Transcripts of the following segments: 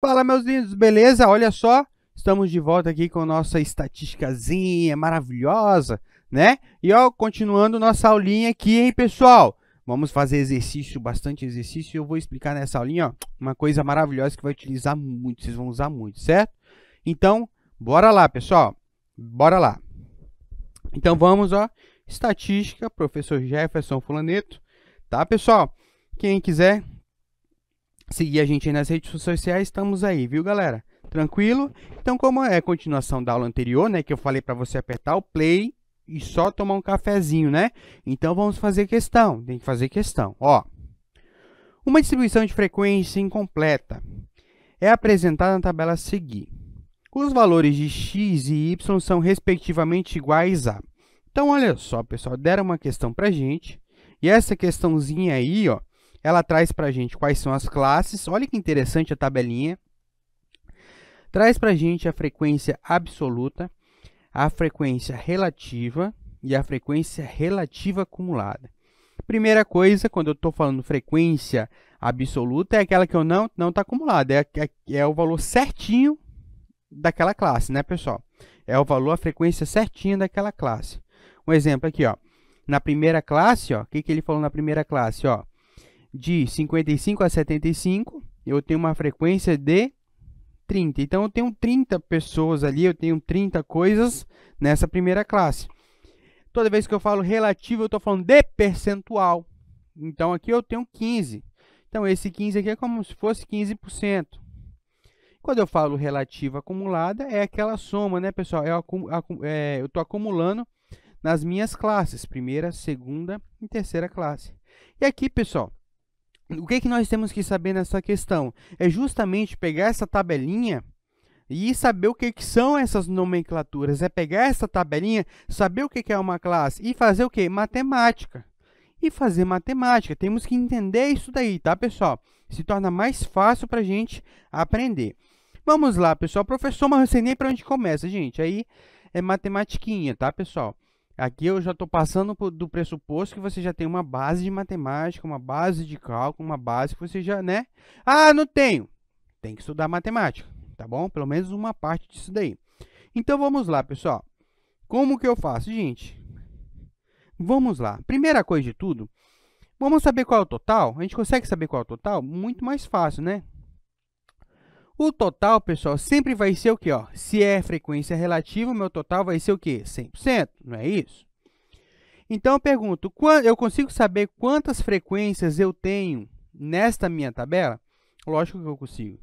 Fala, meus lindos, beleza? Olha só, estamos de volta aqui com nossa estatísticazinha maravilhosa, né? E ó, continuando nossa aulinha aqui, hein, pessoal? Vamos fazer exercício, bastante exercício. Eu vou explicar nessa aulinha, ó, uma coisa maravilhosa que vai utilizar muito, vocês vão usar muito, certo? Então, bora lá, pessoal. Bora lá. Então vamos, ó, estatística, professor Jefferson Fulaneto, tá, pessoal? Quem quiser seguir a gente aí nas redes sociais, estamos aí, viu, galera? Tranquilo? Então, como é continuação da aula anterior, né, que eu falei para você apertar o play e só tomar um cafezinho, né? Então, vamos fazer questão, tem que fazer questão, ó. Uma distribuição de frequência incompleta é apresentada na tabela a seguir. Os valores de x e y são respectivamente iguais a. Então, olha só, pessoal, deram uma questão para gente. E essa questãozinha aí, ó, ela traz para a gente quais são as classes. Olha que interessante a tabelinha. Traz para a gente a frequência absoluta, a frequência relativa e a frequência relativa acumulada. Primeira coisa, quando eu estou falando frequência absoluta, é aquela que eu não não está acumulada, é, é, é o valor certinho daquela classe, né, pessoal? É o valor, a frequência certinha daquela classe. Um exemplo aqui, ó. Na primeira classe, ó, o que, que ele falou na primeira classe, ó? de 55 a 75, eu tenho uma frequência de 30. Então, eu tenho 30 pessoas ali, eu tenho 30 coisas nessa primeira classe. Toda vez que eu falo relativo, eu estou falando de percentual. Então, aqui eu tenho 15. Então, esse 15 aqui é como se fosse 15%. Quando eu falo relativo acumulada, é aquela soma, né, pessoal? Eu é, estou acumulando nas minhas classes, primeira, segunda e terceira classe. E aqui, pessoal, o que, é que nós temos que saber nessa questão? É justamente pegar essa tabelinha e saber o que, é que são essas nomenclaturas. É pegar essa tabelinha, saber o que, é que é uma classe e fazer o que? Matemática. E fazer matemática. Temos que entender isso daí, tá, pessoal? Se torna mais fácil para a gente aprender. Vamos lá, pessoal. Professor, mas eu sei nem para onde começa, gente. Aí é matematiquinha, tá, pessoal? Aqui eu já estou passando do pressuposto que você já tem uma base de matemática, uma base de cálculo, uma base que você já, né? Ah, não tenho. Tem que estudar matemática, tá bom? Pelo menos uma parte disso daí. Então vamos lá, pessoal. Como que eu faço, gente? Vamos lá. Primeira coisa de tudo, vamos saber qual é o total? A gente consegue saber qual é o total? Muito mais fácil, né? O total, pessoal, sempre vai ser o quê? Ó? Se é frequência relativa, o meu total vai ser o quê? 100%, não é isso? Então, eu pergunto, eu consigo saber quantas frequências eu tenho nesta minha tabela? Lógico que eu consigo.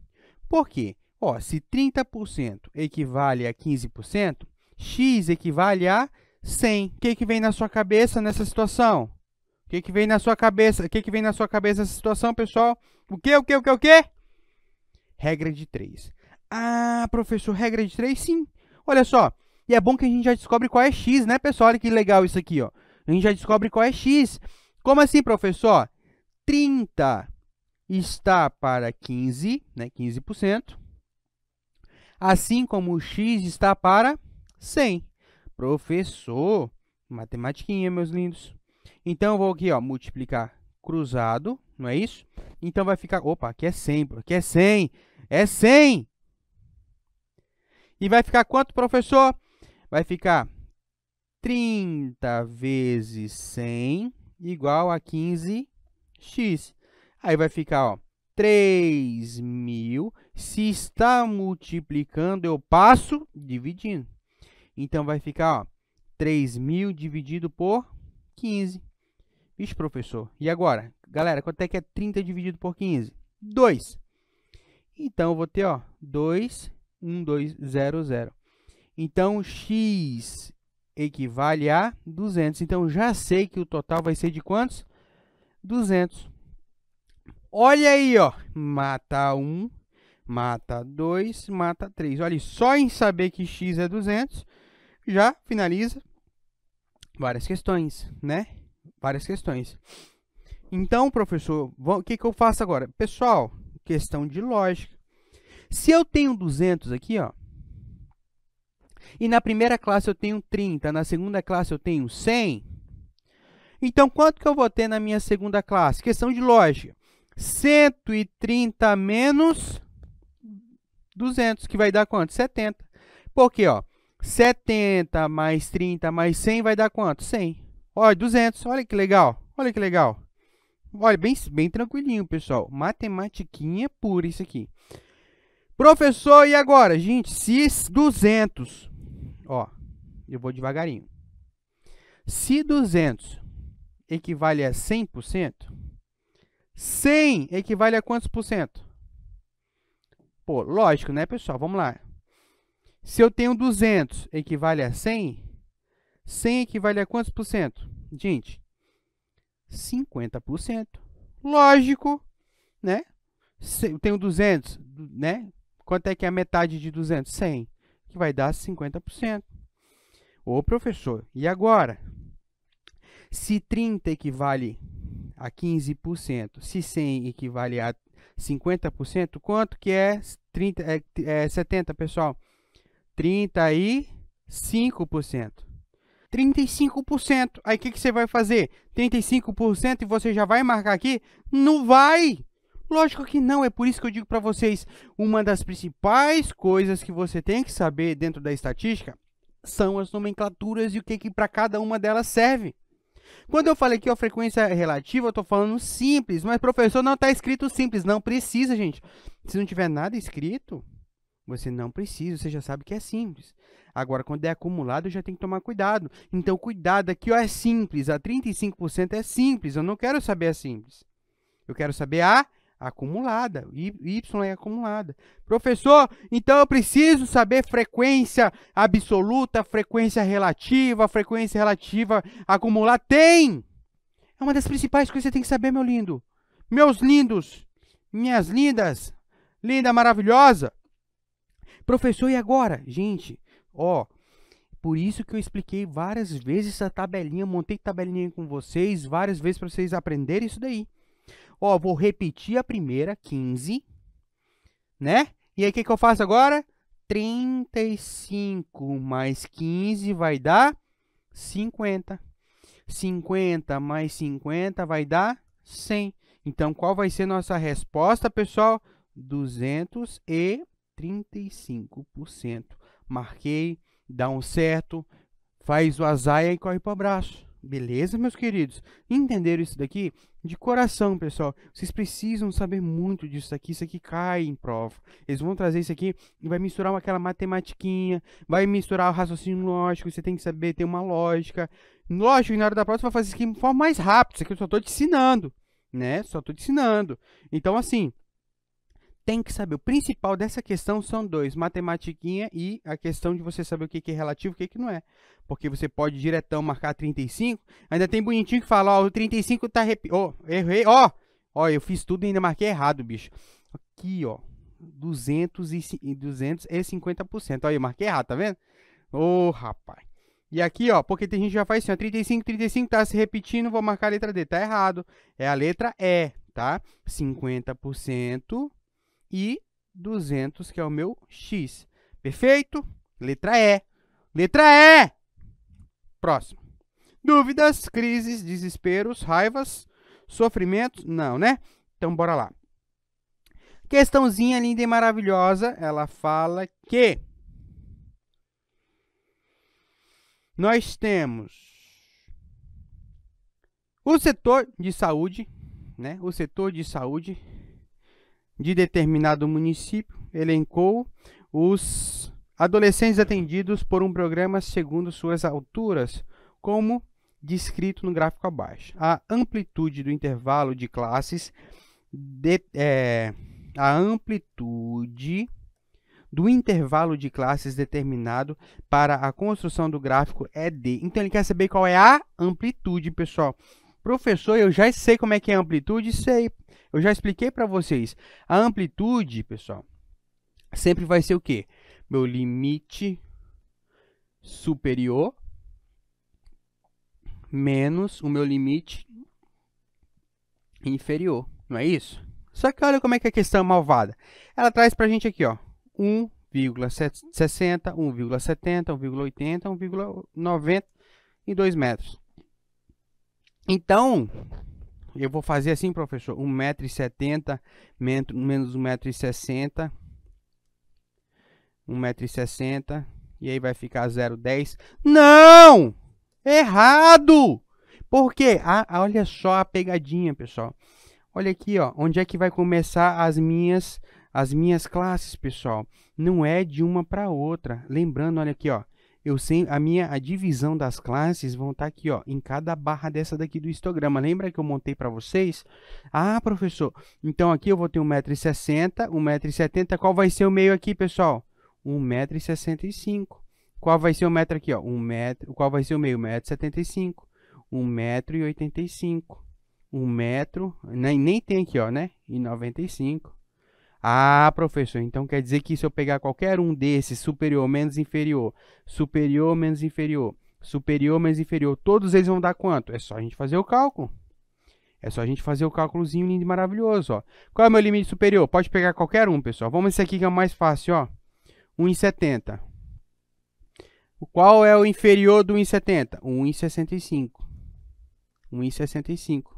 Por quê? Ó, se 30% equivale a 15%, x equivale a 100. O que, que vem na sua cabeça nessa situação? O que, que vem na sua cabeça? O que, que vem na sua cabeça nessa situação, pessoal? O quê? O quê? O quê? O quê? regra de 3. Ah, professor, regra de 3? Sim. Olha só. E é bom que a gente já descobre qual é x, né, pessoal? Olha que legal isso aqui, ó. A gente já descobre qual é x. Como assim, professor? 30 está para 15, né, 15%. Assim como x está para 100. Professor, matematiquinha, meus lindos. Então, eu vou aqui, ó, multiplicar cruzado não é isso? Então vai ficar, opa, aqui é 100, aqui é 100, é 100! E vai ficar quanto, professor? Vai ficar 30 vezes 100 igual a 15x. Aí vai ficar, ó, 3.000. Se está multiplicando, eu passo dividindo. Então, vai ficar ó, 3.000 dividido por 15. Vixe, professor, e agora? Galera, quanto é que é 30 dividido por 15? 2. Então, eu vou ter, ó, 2, 1, 2, 0, 0. Então, x equivale a 200. Então, já sei que o total vai ser de quantos? 200. Olha aí, ó. Mata 1, mata 2, mata 3. Olha, só em saber que x é 200, já finaliza várias questões, né? várias questões. Então, professor, o que, que eu faço agora? Pessoal, questão de lógica. Se eu tenho 200 aqui, ó, e na primeira classe eu tenho 30, na segunda classe eu tenho 100, então quanto que eu vou ter na minha segunda classe? Questão de lógica. 130 menos 200, que vai dar quanto? 70. Por quê? Ó, 70 mais 30 mais 100 vai dar quanto? 100. Olha, 200. Olha que legal. Olha que legal. Olha, bem, bem tranquilinho, pessoal. Matematiquinha pura isso aqui. Professor, e agora? Gente, se 200... Ó, eu vou devagarinho. Se 200 equivale a 100%, 100 equivale a quantos por cento? Pô, lógico, né, pessoal? Vamos lá. Se eu tenho 200 equivale a 100, 100 equivale a quantos por cento? Gente, 50%. Lógico, né? Eu tenho 200, né? Quanto é que é a metade de 200? 100, que vai dar 50%. Ô, professor, e agora? Se 30 equivale a 15%, se 100 equivale a 50%, quanto que é, 30, é, é 70, pessoal? 35%. 35%. Aí o que, que você vai fazer? 35% e você já vai marcar aqui? Não vai! Lógico que não, é por isso que eu digo para vocês, uma das principais coisas que você tem que saber dentro da estatística são as nomenclaturas e o que, que para cada uma delas serve. Quando eu falei aqui, a frequência relativa, eu estou falando simples, mas professor, não está escrito simples, não precisa, gente. Se não tiver nada escrito, você não precisa, você já sabe que é simples. Agora, quando é acumulado, já tem que tomar cuidado. Então, cuidado aqui, ó, é simples. A 35% é simples. Eu não quero saber a simples. Eu quero saber a acumulada. Y é acumulada. Professor, então eu preciso saber frequência absoluta, frequência relativa, frequência relativa acumulada. Tem! É uma das principais coisas que você tem que saber, meu lindo. Meus lindos, minhas lindas, linda maravilhosa. Professor, e agora? Gente, ó, por isso que eu expliquei várias vezes essa tabelinha, montei tabelinha com vocês várias vezes para vocês aprenderem isso daí. Ó, vou repetir a primeira, 15, né? E aí, o que, que eu faço agora? 35 mais 15 vai dar 50. 50 mais 50 vai dar 100. Então, qual vai ser nossa resposta, pessoal? 200 e 35%. Marquei, dá um certo, faz o azaia e corre para o abraço. Beleza, meus queridos? Entenderam isso daqui? De coração, pessoal. Vocês precisam saber muito disso aqui. Isso aqui cai em prova. Eles vão trazer isso aqui e vai misturar aquela matematiquinha, vai misturar o raciocínio lógico. Você tem que saber ter uma lógica. Lógico na hora da prova você vai fazer isso aqui de forma mais rápida. Isso aqui eu só estou te ensinando, né? Só estou te ensinando. Então, assim, tem que saber. O principal dessa questão são dois: matematiquinha e a questão de você saber o que é relativo e o que, que não é. Porque você pode diretão marcar 35. Ainda tem bonitinho que fala: ó, o 35 tá. Rep... Ó, oh, errei, ó. Oh! Ó, oh, eu fiz tudo e ainda marquei errado, bicho. Aqui, ó. 200 e, 250%. Ó, eu marquei errado, tá vendo? Ô, oh, rapaz. E aqui, ó, porque tem gente que já faz assim, ó, 35, 35, tá se repetindo, vou marcar a letra D. Tá errado. É a letra E, tá? 50% e 200, que é o meu x. Perfeito? Letra E. Letra E! Próximo. Dúvidas, crises, desesperos, raivas, sofrimentos? Não, né? Então, bora lá. Questãozinha linda e maravilhosa. Ela fala que nós temos o setor de saúde, né? O setor de saúde de determinado município elencou os adolescentes atendidos por um programa segundo suas alturas, como descrito no gráfico abaixo. A amplitude do intervalo de classes de, é, a amplitude do intervalo de classes determinado para a construção do gráfico é D. Então ele quer saber qual é a amplitude, pessoal. Professor, eu já sei como é que é a amplitude, sei. Eu já expliquei para vocês. A amplitude, pessoal, sempre vai ser o quê? Meu limite superior menos o meu limite inferior, não é isso? Só que olha como é que a questão é malvada. Ela traz para a gente aqui, ó, 1,60, 1,70, 1,80, 1,90 e 2 metros. Então, eu vou fazer assim, professor, 1,70m menos 1,60m. 1,60m. E aí vai ficar 0,10. Não! Errado! Porque, ah, olha só a pegadinha, pessoal. Olha aqui, ó, onde é que vai começar as minhas as minhas classes, pessoal. Não é de uma para outra. Lembrando, olha aqui, ó eu sei a minha a divisão das classes vão estar tá aqui, ó, em cada barra dessa daqui do histograma. Lembra que eu montei para vocês? Ah, professor, então aqui eu vou ter 1,60m, 1,70m. Qual vai ser o meio aqui, pessoal? 1,65m. Qual vai ser o metro aqui, ó? 1 metro, qual vai ser o meio? 1,75m. 1,85m. 1 metro, nem, nem tem aqui, ó, né? E 95. Ah, professor, então quer dizer que se eu pegar qualquer um desses, superior menos inferior, superior menos inferior, superior menos inferior, todos eles vão dar quanto? É só a gente fazer o cálculo. É só a gente fazer o cálculozinho lindo e maravilhoso, ó. Qual é o meu limite superior? Pode pegar qualquer um, pessoal. Vamos esse aqui que é o mais fácil, ó. 1,70. Qual é o inferior do 1,70? 1,65. 1,65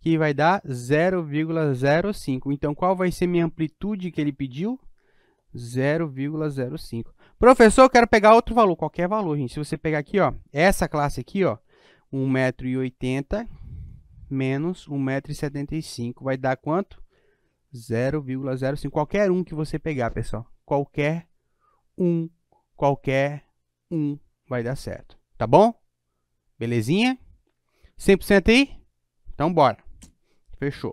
que vai dar 0,05. Então, qual vai ser minha amplitude que ele pediu? 0,05. Professor, eu quero pegar outro valor, qualquer valor, gente. Se você pegar aqui, ó, essa classe aqui, ó, 1,80m menos 1,75m, vai dar quanto? 0,05. Qualquer um que você pegar, pessoal. Qualquer um, qualquer um vai dar certo. Tá bom? Belezinha? 100% aí? Então bora. Fechou.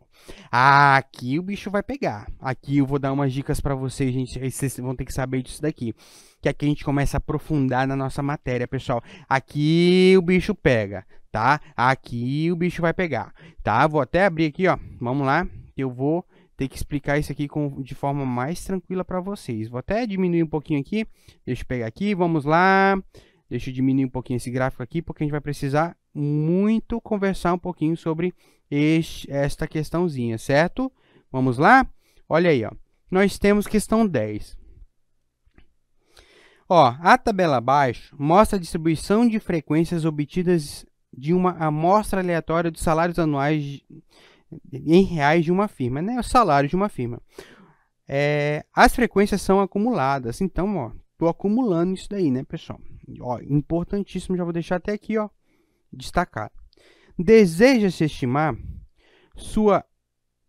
Ah, aqui o bicho vai pegar. Aqui eu vou dar umas dicas para vocês, gente. Vocês vão ter que saber disso daqui. Que aqui a gente começa a aprofundar na nossa matéria, pessoal. Aqui o bicho pega, tá? Aqui o bicho vai pegar, tá? Vou até abrir aqui, ó. Vamos lá. Eu vou ter que explicar isso aqui com, de forma mais tranquila para vocês. Vou até diminuir um pouquinho aqui. Deixa eu pegar aqui. Vamos lá. Deixa eu diminuir um pouquinho esse gráfico aqui, porque a gente vai precisar muito conversar um pouquinho sobre este, esta questãozinha, certo? Vamos lá? Olha aí, ó. Nós temos questão 10. Ó, a tabela abaixo mostra a distribuição de frequências obtidas de uma amostra aleatória dos salários anuais em reais de uma firma, né? O salário de uma firma. É, as frequências são acumuladas, então, ó, tô acumulando isso daí, né, pessoal? Ó, importantíssimo, já vou deixar até aqui, ó destacar. Deseja-se estimar sua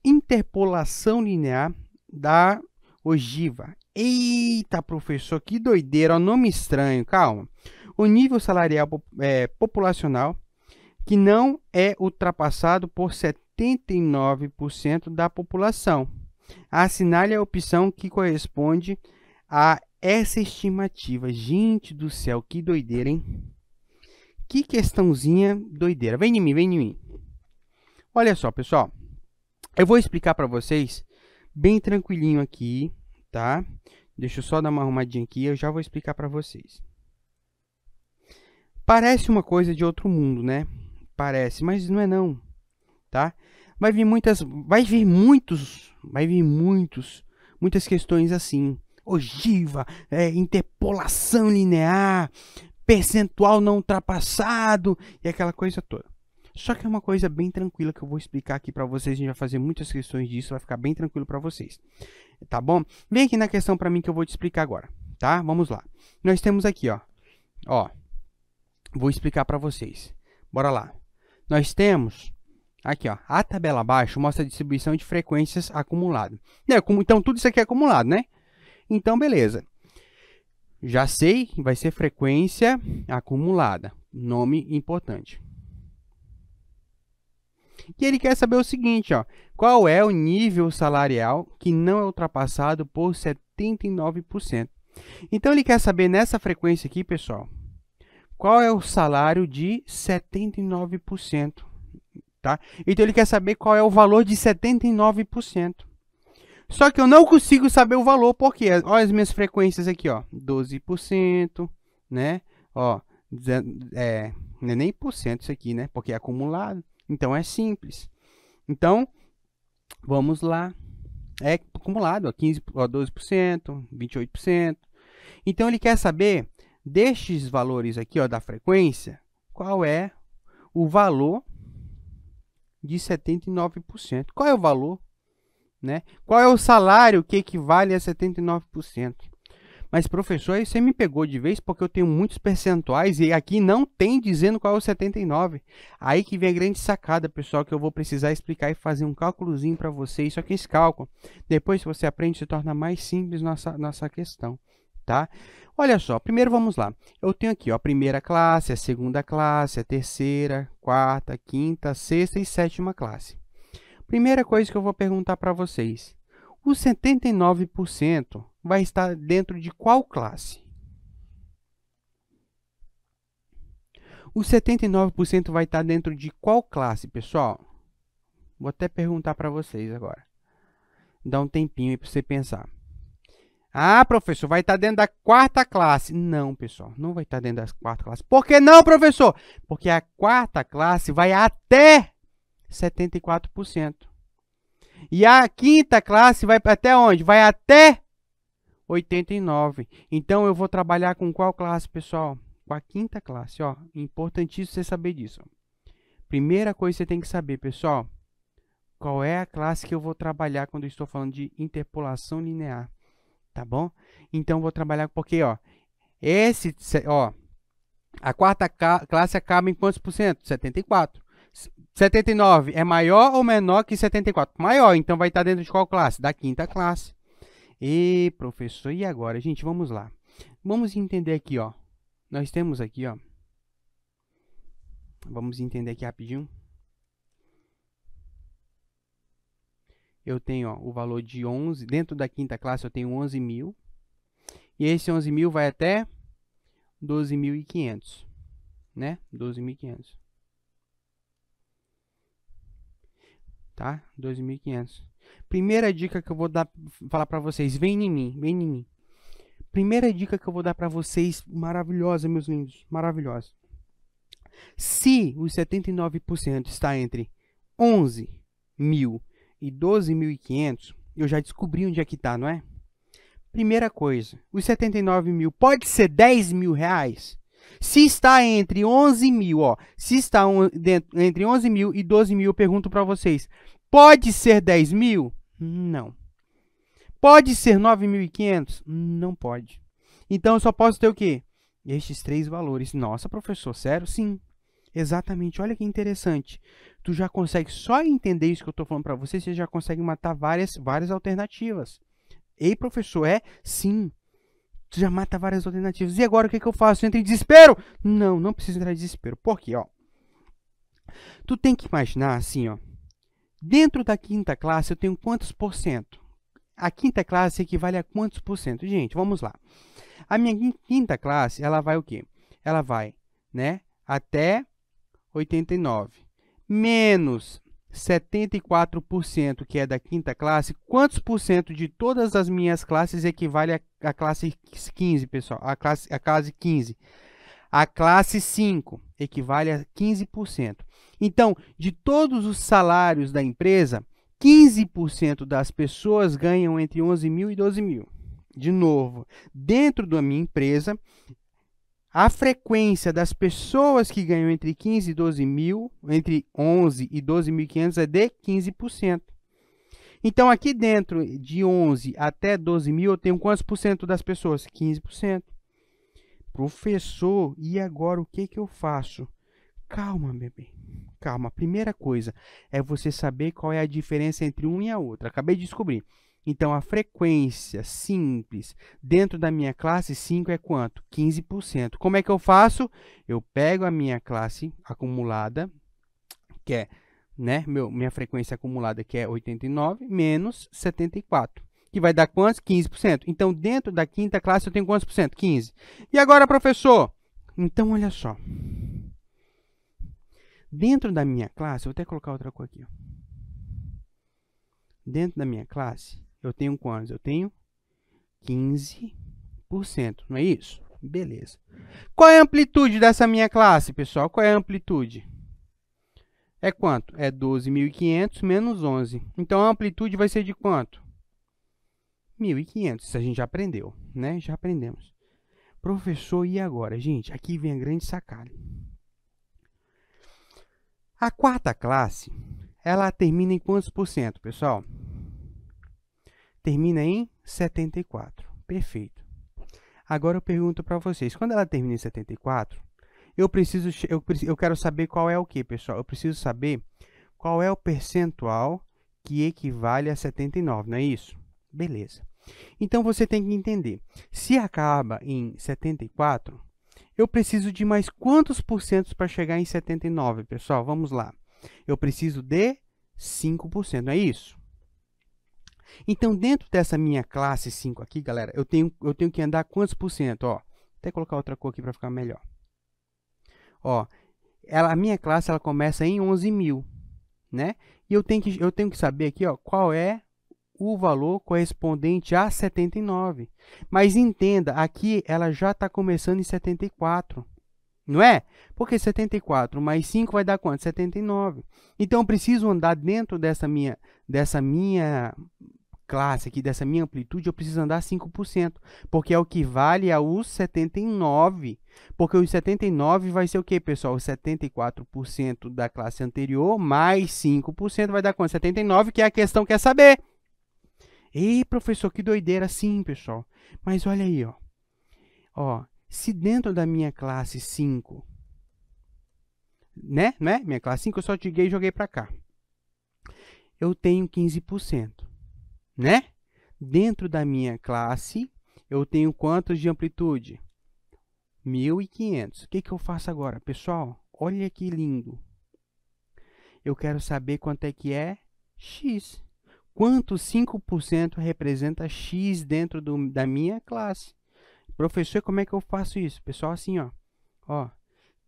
interpolação linear da ogiva. Eita, professor, que doideira, ó, nome estranho, calma. O nível salarial é, populacional que não é ultrapassado por 79% da população. Assinale a opção que corresponde a essa estimativa. Gente do céu, que doideira, hein? Que questãozinha doideira. Vem em mim, vem em mim. Olha só, pessoal. Eu vou explicar para vocês bem tranquilinho aqui, tá? Deixa eu só dar uma arrumadinha aqui, eu já vou explicar para vocês. Parece uma coisa de outro mundo, né? Parece, mas não é não, tá? Vai vir muitas, vai vir muitos, vai vir muitos, muitas questões assim. Ogiva, é, interpolação linear, percentual não ultrapassado e aquela coisa toda. Só que é uma coisa bem tranquila que eu vou explicar aqui para vocês. A gente vai fazer muitas questões disso, vai ficar bem tranquilo para vocês. Tá bom? Vem aqui na questão para mim que eu vou te explicar agora, tá? Vamos lá. Nós temos aqui, ó. Ó. Vou explicar para vocês. Bora lá. Nós temos aqui, ó. A tabela abaixo mostra a distribuição de frequências acumulada. É então, tudo isso aqui é acumulado, né? Então, beleza. Já sei, vai ser frequência acumulada, nome importante. E ele quer saber o seguinte, ó, qual é o nível salarial que não é ultrapassado por 79%. Então, ele quer saber nessa frequência aqui, pessoal, qual é o salário de 79%. Tá? Então, ele quer saber qual é o valor de 79%. Só que eu não consigo saber o valor, porque olha as minhas frequências aqui, ó, 12%, né? Ó, é, não é nem por cento isso aqui, né? Porque é acumulado. Então é simples. Então, vamos lá. É acumulado, ó, 15, ó, 12%, 28%. Então ele quer saber destes valores aqui, ó, da frequência, qual é o valor de 79%. Qual é o valor né? Qual é o salário que equivale a 79%? Mas, professor, aí você me pegou de vez porque eu tenho muitos percentuais e aqui não tem dizendo qual é o 79. Aí que vem a grande sacada, pessoal, que eu vou precisar explicar e fazer um cálculozinho para vocês. Só que esse cálculo, depois que você aprende, se torna mais simples nossa, nossa questão. Tá? Olha só, primeiro vamos lá. Eu tenho aqui ó, a primeira classe, a é segunda classe, a é terceira, quarta, quinta, sexta e sétima classe. Primeira coisa que eu vou perguntar para vocês: o 79% vai estar dentro de qual classe? O 79% vai estar dentro de qual classe, pessoal? Vou até perguntar para vocês agora. Dá um tempinho aí para você pensar. Ah, professor, vai estar dentro da quarta classe. Não, pessoal, não vai estar dentro da quarta classe. Por que não, professor? Porque a quarta classe vai até 74%. E a quinta classe vai até onde? Vai até 89. Então eu vou trabalhar com qual classe, pessoal? Com a quinta classe, ó. Importantíssimo você saber disso. Primeira coisa que você tem que saber, pessoal, qual é a classe que eu vou trabalhar quando estou falando de interpolação linear, tá bom? Então vou trabalhar porque, ó, esse, ó, a quarta classe acaba em quantos por cento? 74. 79 é maior ou menor que 74? Maior, então vai estar dentro de qual classe? Da quinta classe. E professor, e agora? Gente, vamos lá. Vamos entender aqui, ó. Nós temos aqui, ó. Vamos entender aqui rapidinho. Eu tenho ó, o valor de 11. Dentro da quinta classe eu tenho 11.000. mil. E esse 11.000 mil vai até 12.500, né? 12.500. tá? 2.500. Primeira dica que eu vou dar, falar para vocês, vem em mim, vem em mim. Primeira dica que eu vou dar para vocês, maravilhosa, meus lindos, maravilhosa. Se os 79% está entre 11.000 e 12.500, eu já descobri onde é que está, não é? Primeira coisa, os 79 mil pode ser 10 mil reais? Se está entre 11 mil, ó, se está um, dentro, entre 11 mil e 12 mil, eu pergunto para vocês, Pode ser 10 mil? Não. Pode ser 9.500? Não pode. Então eu só posso ter o quê? Estes três valores. Nossa, professor, sério? Sim. Exatamente. Olha que interessante. Tu já consegue só entender isso que eu estou falando para você, você já consegue matar várias, várias alternativas. Ei, professor, é? Sim. Tu já mata várias alternativas. E agora o que, que eu faço? Entra em desespero? Não, não precisa entrar em desespero. Por quê? Ó, tu tem que imaginar assim, ó. Dentro da quinta classe, eu tenho quantos por cento? A quinta classe equivale a quantos por cento? Gente, vamos lá. A minha quinta classe, ela vai o quê? Ela vai né, até 89. Menos 74%, que é da quinta classe, quantos por cento de todas as minhas classes equivale à classe 15, pessoal? A classe, a classe 15. A classe 5 equivale a 15%. Então, de todos os salários da empresa, 15% das pessoas ganham entre 11 mil e 12 mil. De novo, dentro da minha empresa, a frequência das pessoas que ganham entre 15 e 12 mil, entre 11 e 12.500 é de 15%. Então, aqui dentro de 11 até 12 mil, eu tenho quantos por cento das pessoas? 15%. Professor, e agora o que, que eu faço? Calma, bebê calma. A primeira coisa é você saber qual é a diferença entre uma e a outra. Acabei de descobrir. Então, a frequência simples dentro da minha classe 5 é quanto? 15%. Como é que eu faço? Eu pego a minha classe acumulada, que é né, meu, minha frequência acumulada, que é 89, menos 74 que vai dar quantos? 15%. Então, dentro da quinta classe, eu tenho quantos por cento? 15%. E agora, professor? Então, olha só. Dentro da minha classe, vou até colocar outra cor aqui. Ó. Dentro da minha classe, eu tenho quantos? Eu tenho 15%, não é isso? Beleza. Qual é a amplitude dessa minha classe, pessoal? Qual é a amplitude? É quanto? É 12.500 menos 11. Então, a amplitude vai ser de quanto? 1.500. Isso a gente já aprendeu, né? Já aprendemos. Professor, e agora? Gente, aqui vem a grande sacada. A quarta classe, ela termina em quantos por cento, pessoal? Termina em 74. Perfeito. Agora eu pergunto para vocês, quando ela termina em 74, eu preciso eu, eu quero saber qual é o que, pessoal? Eu preciso saber qual é o percentual que equivale a 79, não é isso? Beleza. Então você tem que entender, se acaba em 74, eu preciso de mais quantos por cento para chegar em 79, pessoal? Vamos lá. Eu preciso de 5%, não é isso? Então, dentro dessa minha classe 5 aqui, galera, eu tenho, eu tenho que andar quantos por cento? Ó, até colocar outra cor aqui para ficar melhor. Ó, ela, a minha classe ela começa em 11 mil, né? E eu tenho que, eu tenho que saber aqui ó, qual é o valor correspondente a 79. Mas entenda, aqui ela já está começando em 74. Não é? Porque 74 mais 5 vai dar quanto? 79. Então, eu preciso andar dentro dessa minha, dessa minha classe aqui, dessa minha amplitude, eu preciso andar 5%, porque é o que vale a os 79. Porque os 79 vai ser o que, pessoal? 74% da classe anterior mais 5% vai dar quanto? 79, que é a questão que quer saber. Ei, professor, que doideira sim, pessoal. Mas olha aí, ó. Ó, se dentro da minha classe 5, né? né? Minha classe 5 eu só joguei e joguei para cá. Eu tenho 15%, né? Dentro da minha classe, eu tenho quantos de amplitude? 1500. O que, que eu faço agora? Pessoal, olha que lindo. Eu quero saber quanto é que é x quanto 5% representa X dentro do, da minha classe. Professor, como é que eu faço isso? Pessoal, assim, ó. ó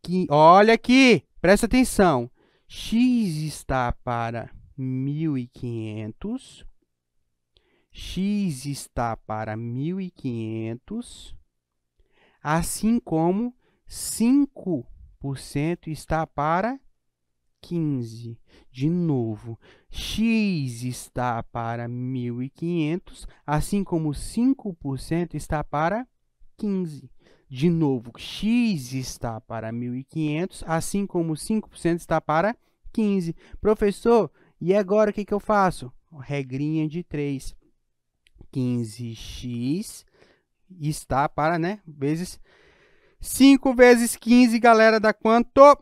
que, olha aqui, presta atenção. X está para 1.500. X está para 1.500. Assim como 5% está para 15. De novo, x está para 1.500, assim como 5% está para 15. De novo, x está para 1.500, assim como 5% está para 15. Professor, e agora o que, que eu faço? Regrinha de 3. 15x está para, né, vezes 5 vezes 15, galera, dá quanto?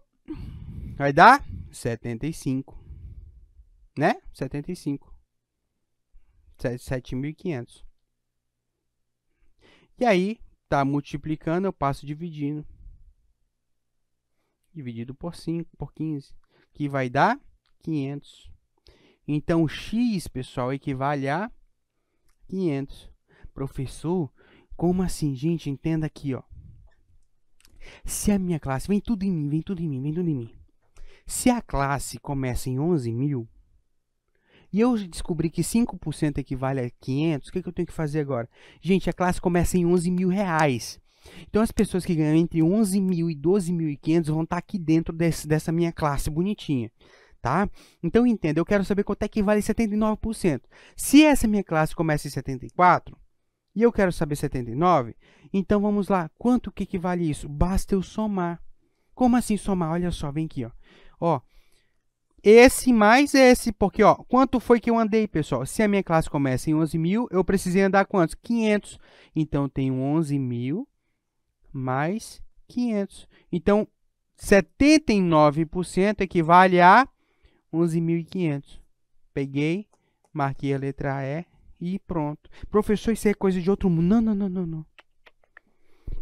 Vai dar 75. Né? 75. 7.500. E aí, tá multiplicando, eu passo dividindo. Dividido por 5, por 15, que vai dar 500. Então, x, pessoal, equivale a 500. Professor, como assim? Gente, entenda aqui, ó. Se a minha classe... Vem tudo em mim, vem tudo em mim, vem tudo em mim. Se a classe começa em 11 mil, e eu descobri que 5% equivale a 500, o que, que eu tenho que fazer agora? Gente, a classe começa em 11 mil reais. Então as pessoas que ganham entre 11 mil e 12 mil e 500 vão estar tá aqui dentro desse, dessa minha classe bonitinha. Tá? Então entenda, eu quero saber quanto é que vale 79%. Se essa minha classe começa em 74 e eu quero saber 79, então vamos lá, quanto que, equivale vale isso? Basta eu somar. Como assim somar? Olha só, vem aqui, ó. Ó, esse mais esse, porque ó, quanto foi que eu andei, pessoal? Se a minha classe começa em 11 mil, eu precisei andar quantos? 500. Então, eu tenho 11 mil mais 500. Então, 79% equivale a 11.500. Peguei, marquei a letra E e pronto. Professor, isso é coisa de outro mundo. Não, não, não, não, não.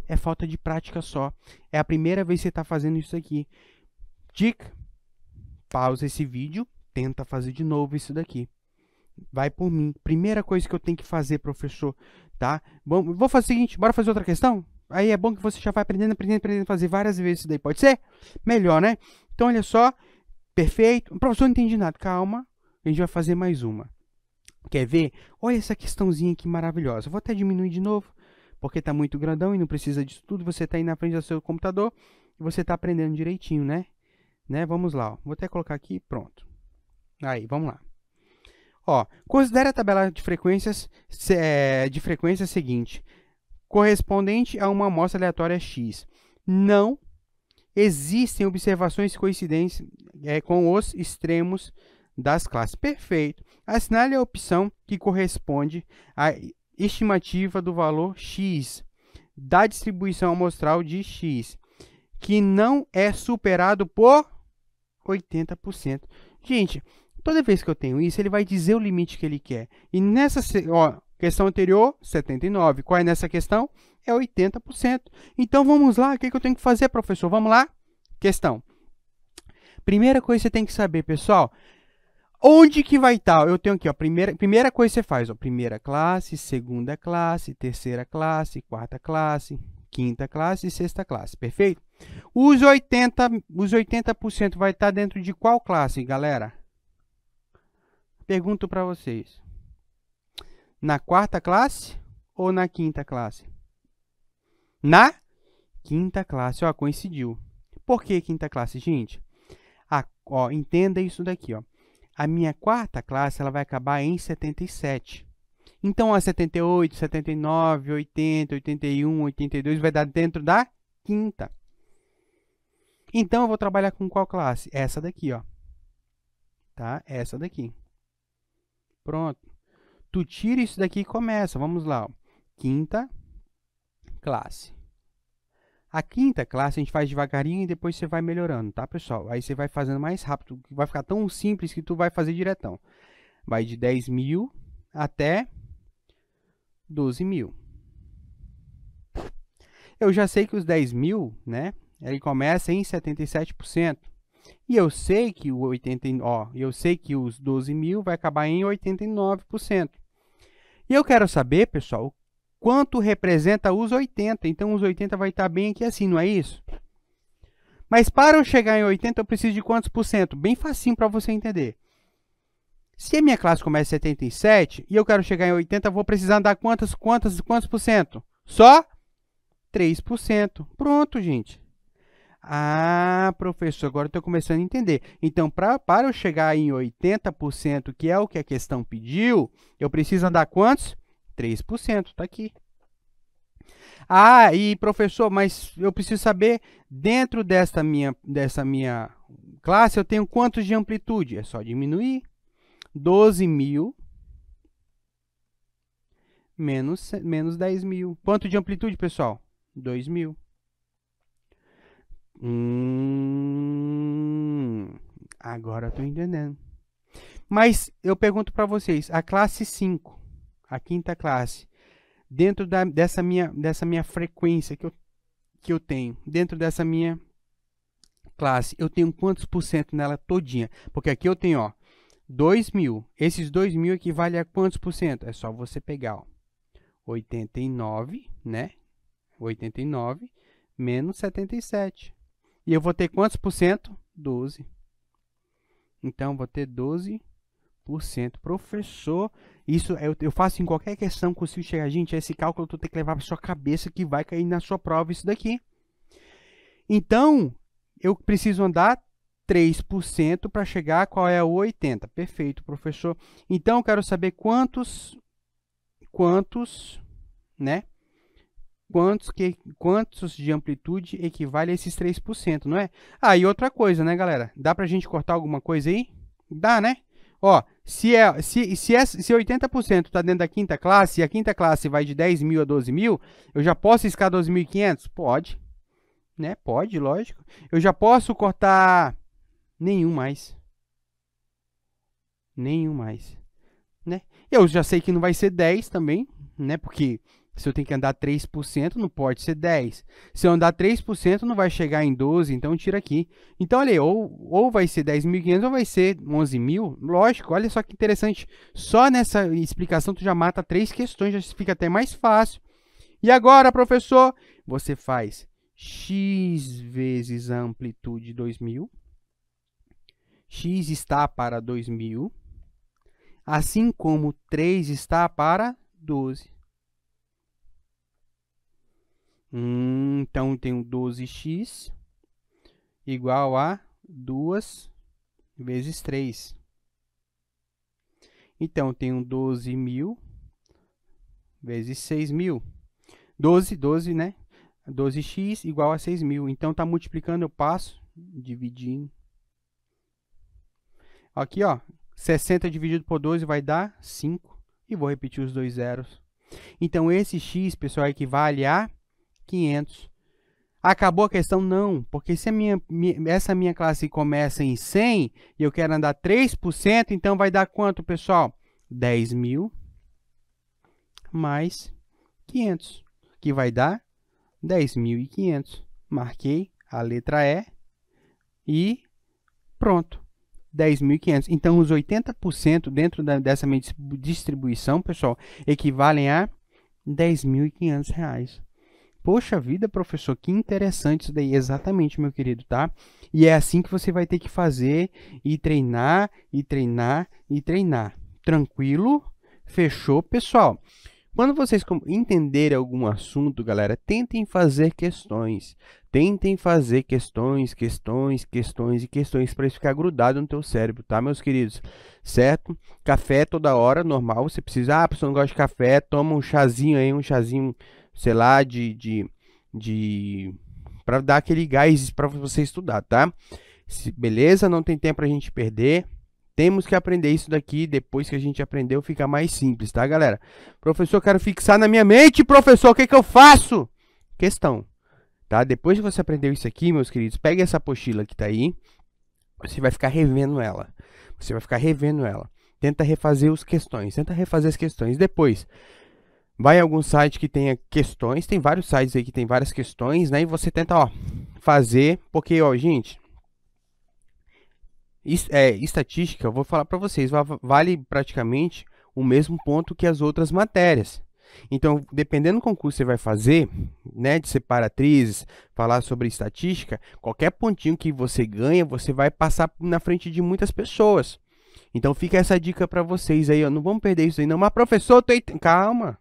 É falta de prática só. É a primeira vez que você está fazendo isso aqui. Dica pausa esse vídeo, tenta fazer de novo isso daqui. Vai por mim. Primeira coisa que eu tenho que fazer, professor, tá? Bom, vou fazer o seguinte, bora fazer outra questão? Aí é bom que você já vai aprendendo, aprendendo, aprendendo a fazer várias vezes isso daí. Pode ser? Melhor, né? Então, olha só. Perfeito. Professor, não entendi nada. Calma. A gente vai fazer mais uma. Quer ver? Olha essa questãozinha aqui maravilhosa. Vou até diminuir de novo, porque está muito grandão e não precisa disso tudo. Você está aí na frente do seu computador e você está aprendendo direitinho, né? Né? Vamos lá, ó. vou até colocar aqui, pronto. Aí, vamos lá. Ó, considere a tabela de frequências é, de frequência seguinte, correspondente a uma amostra aleatória x. Não existem observações coincidentes é, com os extremos das classes. Perfeito. Assinale a opção que corresponde à estimativa do valor x da distribuição amostral de x, que não é superado por 80%. Gente, toda vez que eu tenho isso, ele vai dizer o limite que ele quer. E nessa ó, questão anterior, 79. Qual é nessa questão? É 80%. Então, vamos lá. O que, é que eu tenho que fazer, professor? Vamos lá? Questão. Primeira coisa que você tem que saber, pessoal. Onde que vai estar? Eu tenho aqui, ó, primeira, primeira coisa que você faz, ó, primeira classe, segunda classe, terceira classe, quarta classe, quinta classe e sexta classe, perfeito? Os 80%, os 80 vai estar dentro de qual classe, galera? Pergunto para vocês. Na quarta classe ou na quinta classe? Na quinta classe, ó, coincidiu. Por que quinta classe, gente? A, ó, entenda isso daqui, ó. A minha quarta classe ela vai acabar em 77. Então, a 78, 79, 80, 81, 82 vai dar dentro da quinta. Então eu vou trabalhar com qual classe? Essa daqui, ó. Tá? Essa daqui. Pronto. Tu tira isso daqui e começa. Vamos lá, ó. Quinta classe. A quinta classe a gente faz devagarinho e depois você vai melhorando, tá, pessoal? Aí você vai fazendo mais rápido, vai ficar tão simples que tu vai fazer diretão. Vai de 10 mil até 12 mil. Eu já sei que os 10 mil, né, ele começa em 77%. E eu sei que o 80, ó, eu sei que os 12 mil vai acabar em 89%. E eu quero saber, pessoal, quanto representa os 80. Então, os 80 vai estar bem aqui assim, não é isso? Mas para eu chegar em 80, eu preciso de quantos por cento? Bem facinho para você entender. Se a minha classe começa em 77 e eu quero chegar em 80, eu vou precisar andar quantos, quantos, quantos por cento? Só 3%. Pronto, gente. Ah, professor, agora estou começando a entender. Então, pra, para eu chegar em 80%, que é o que a questão pediu, eu preciso andar quantos? 3%, está aqui. Ah, e professor, mas eu preciso saber, dentro dessa minha, dessa minha classe, eu tenho quantos de amplitude? É só diminuir. 12 mil menos, menos 10 mil. Quanto de amplitude, pessoal? 2.000. mil. Hum, agora eu tô entendendo. Mas eu pergunto para vocês, a classe 5, a quinta classe, dentro da, dessa, minha, dessa minha frequência que eu, que eu tenho, dentro dessa minha classe, eu tenho quantos por cento nela todinha? Porque aqui eu tenho, ó, 2 mil. Esses 2 mil equivale a quantos por cento? É só você pegar, ó, 89, né? 89 menos 77. E eu vou ter quantos por cento? 12. Então, vou ter 12%. Professor, isso eu, é, eu faço em qualquer questão, consigo chegar. Gente, esse cálculo tu tem que levar para sua cabeça que vai cair na sua prova isso daqui. Então, eu preciso andar 3% para chegar qual é o 80. Perfeito, professor. Então, eu quero saber quantos quantos, né? quantos, que, quantos de amplitude equivale a esses 3%, não é? Ah, e outra coisa, né, galera? Dá pra gente cortar alguma coisa aí? Dá, né? Ó, se, é, se, se, é, se 80% está dentro da quinta classe e a quinta classe vai de 10 mil a 12 mil, eu já posso riscar 12.500? Pode. Né? Pode, lógico. Eu já posso cortar nenhum mais. Nenhum mais. Né? Eu já sei que não vai ser 10 também, né? Porque se eu tenho que andar 3%, não pode ser 10. Se eu andar 3%, não vai chegar em 12, então tira aqui. Então, olha aí, ou, ou vai ser 10.500 ou vai ser 11.000. Lógico, olha só que interessante. Só nessa explicação tu já mata três questões, já fica até mais fácil. E agora, professor, você faz x vezes a amplitude 2000. x está para 2000, assim como 3 está para 12. Hum, então, eu tenho 12x igual a 2 vezes 3. Então, eu tenho 12.000 vezes 6.000. 12, 12, né? 12x igual a 6.000. Então, está multiplicando, eu passo, dividindo. Aqui, ó, 60 dividido por 12 vai dar 5. E vou repetir os dois zeros. Então, esse x, pessoal, equivale a 500. Acabou a questão? Não, porque se minha, essa minha classe começa em 100 e eu quero andar 3%, então vai dar quanto, pessoal? 10 mil mais 500, que vai dar 10.500. Marquei a letra E e pronto, 10.500. Então, os 80% dentro da, dessa distribuição, pessoal, equivalem a 10.500 reais. Poxa vida, professor, que interessante isso daí, exatamente, meu querido, tá? E é assim que você vai ter que fazer e treinar, e treinar, e treinar. Tranquilo? Fechou, pessoal? Quando vocês entenderem algum assunto, galera, tentem fazer questões. Tentem fazer questões, questões, questões e questões para isso ficar grudado no teu cérebro, tá, meus queridos? Certo? Café é toda hora, normal. Você precisa, ah, a pessoa não gosta de café, toma um chazinho aí, um chazinho sei lá, de. de, de para dar aquele gás para você estudar, tá? Se, beleza? Não tem tempo para a gente perder. Temos que aprender isso daqui. Depois que a gente aprendeu, fica mais simples, tá, galera? Professor, quero fixar na minha mente, professor. O que, que eu faço? Questão. Tá? Depois que você aprendeu isso aqui, meus queridos, pegue essa apostila que tá aí. Você vai ficar revendo ela. Você vai ficar revendo ela. Tenta refazer as questões. Tenta refazer as questões. Depois, Vai em algum site que tenha questões, tem vários sites aí que tem várias questões, né? E você tenta, ó, fazer, porque, ó, gente, isso é, estatística, eu vou falar para vocês, vale praticamente o mesmo ponto que as outras matérias. Então, dependendo do concurso que você vai fazer, né, de separatrizes, falar sobre estatística, qualquer pontinho que você ganha, você vai passar na frente de muitas pessoas. Então, fica essa dica para vocês aí, ó, não vamos perder isso aí não. Mas professor, tô... calma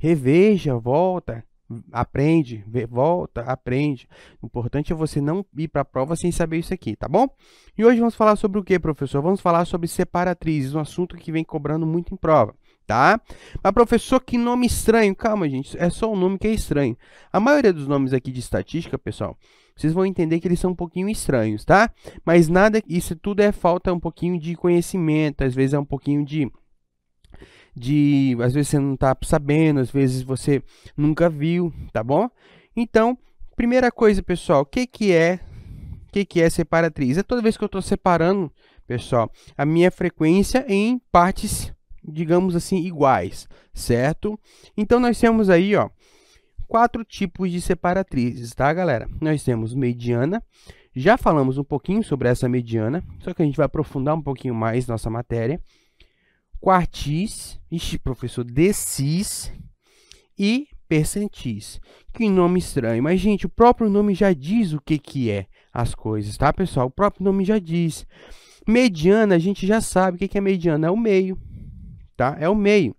reveja, volta, aprende, volta, aprende. O importante é você não ir para a prova sem saber isso aqui, tá bom? E hoje vamos falar sobre o que, professor? Vamos falar sobre separatrizes, um assunto que vem cobrando muito em prova. Tá? Mas, professor, que nome estranho. Calma, gente, é só um nome que é estranho. A maioria dos nomes aqui de estatística, pessoal, vocês vão entender que eles são um pouquinho estranhos, tá? Mas nada, isso tudo é falta um pouquinho de conhecimento, às vezes é um pouquinho de de às vezes você não tá sabendo, às vezes você nunca viu, tá bom? Então, primeira coisa, pessoal, o que que é o que, que é separatriz? É toda vez que eu estou separando, pessoal, a minha frequência em partes, digamos assim, iguais, certo? Então, nós temos aí, ó, quatro tipos de separatrizes, tá, galera? Nós temos mediana, já falamos um pouquinho sobre essa mediana, só que a gente vai aprofundar um pouquinho mais nossa matéria quartis, ixi, professor, decis e percentis. Que nome estranho. Mas, gente, o próprio nome já diz o que, que é as coisas, tá, pessoal? O próprio nome já diz. Mediana, a gente já sabe o que, que é mediana. É o meio, tá? É o meio.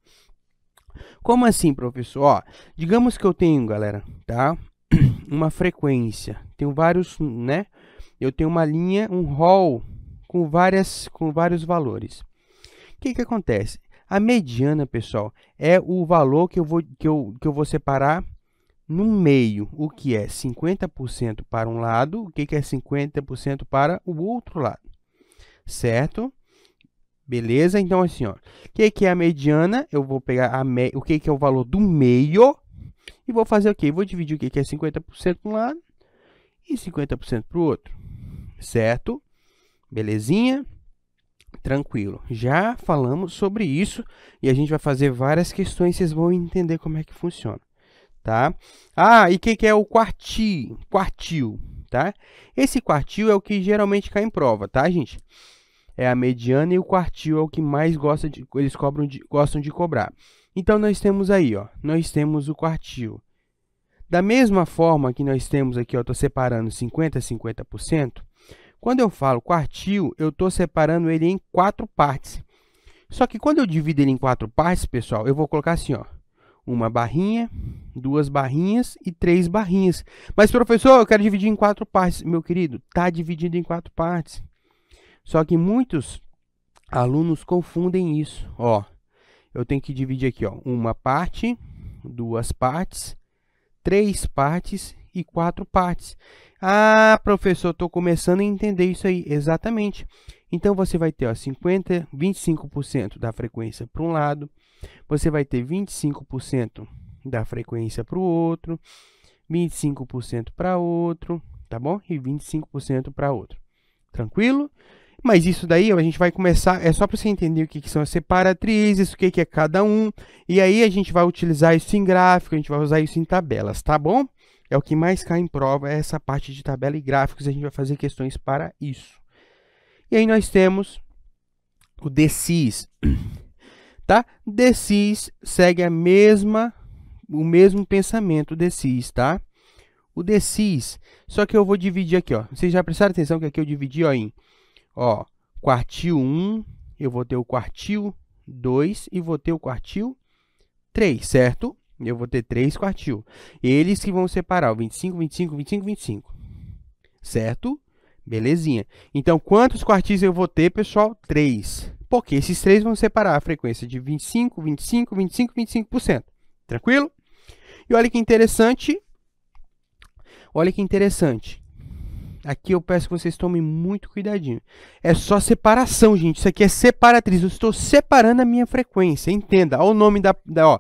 Como assim, professor? Ó, digamos que eu tenho, galera, tá? Uma frequência. Tenho vários, né? Eu tenho uma linha, um rol com, várias, com vários valores que, que acontece? A mediana, pessoal, é o valor que eu vou, que eu, que eu vou separar no meio, o que é 50% para um lado, o que, que é 50% para o outro lado, certo? Beleza? Então, assim, o que, que é a mediana? Eu vou pegar a me... o que, que é o valor do meio e vou fazer o quê? Vou dividir o que, que é 50% para um lado e 50% para o outro, certo? Belezinha? tranquilo. Já falamos sobre isso e a gente vai fazer várias questões, vocês vão entender como é que funciona, tá? Ah, e o que, que, é o quartil? Quartil, tá? Esse quartil é o que geralmente cai em prova, tá, gente? É a mediana e o quartil é o que mais gosta de, eles cobram de, gostam de cobrar. Então, nós temos aí, ó, nós temos o quartil. Da mesma forma que nós temos aqui, ó, estou separando 50% 50%, quando eu falo quartil, eu estou separando ele em quatro partes. Só que quando eu divido ele em quatro partes, pessoal, eu vou colocar assim, ó. Uma barrinha, duas barrinhas e três barrinhas. Mas, professor, eu quero dividir em quatro partes. Meu querido, está dividido em quatro partes. Só que muitos alunos confundem isso. Ó, eu tenho que dividir aqui, ó, uma parte, duas partes, três partes e quatro partes. Ah, professor, estou começando a entender isso aí. Exatamente. Então, você vai ter ó, 50, 25% da frequência para um lado, você vai ter 25% da frequência para o outro, 25% para outro, tá bom? E 25% para outro. Tranquilo? Mas isso daí a gente vai começar, é só para você entender o que, que são as separatrizes, o que, que é cada um, e aí a gente vai utilizar isso em gráfico, a gente vai usar isso em tabelas, tá bom? é o que mais cai em prova, é essa parte de tabela e gráficos, a gente vai fazer questões para isso. E aí nós temos o DCIS, tá? DCIS segue a mesma, o mesmo pensamento DCIS, tá? O DCIS, só que eu vou dividir aqui, ó. Vocês já prestaram atenção que aqui eu dividi, ó, em, ó, quartil 1, eu vou ter o quartil 2 e vou ter o quartil 3, certo? Eu vou ter três quartil. Eles que vão separar o 25, 25, 25, 25. Certo? Belezinha. Então, quantos quartis eu vou ter, pessoal? três Porque esses três vão separar a frequência de 25, 25, 25, 25%. Tranquilo? E olha que interessante. Olha que interessante. Aqui eu peço que vocês tomem muito cuidadinho. É só separação, gente. Isso aqui é separatriz. Eu estou separando a minha frequência. Entenda. Olha o nome da... da ó,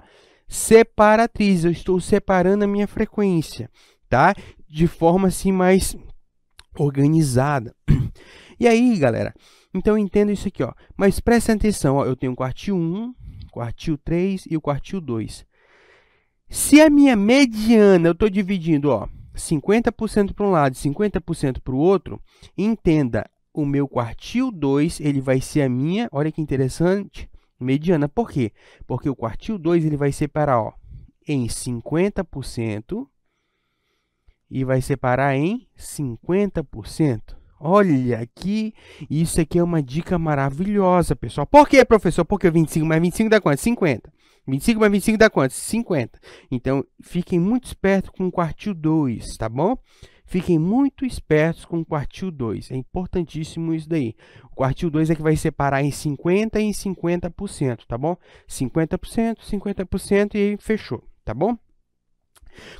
separatriz, eu estou separando a minha frequência, tá? De forma assim mais organizada. E aí, galera, então entenda isso aqui, ó. Mas preste atenção, ó, eu tenho o quartil 1, quartil 3 e o quartil 2. Se a minha mediana, eu estou dividindo, ó, 50% para um lado e 50% para o outro, entenda, o meu quartil 2, ele vai ser a minha, olha que interessante, mediana. Por quê? Porque o quartil 2 ele vai separar ó, em 50% e vai separar em 50%. Olha aqui, isso aqui é uma dica maravilhosa, pessoal. Por quê, professor? Porque 25 mais 25 dá quanto? 50. 25 mais 25 dá quanto? 50. Então, fiquem muito espertos com o quartil 2, tá bom? Fiquem muito espertos com o quartil 2, é importantíssimo isso daí. O quartil 2 é que vai separar em 50% e em 50%, tá bom? 50%, 50% e aí fechou, tá bom?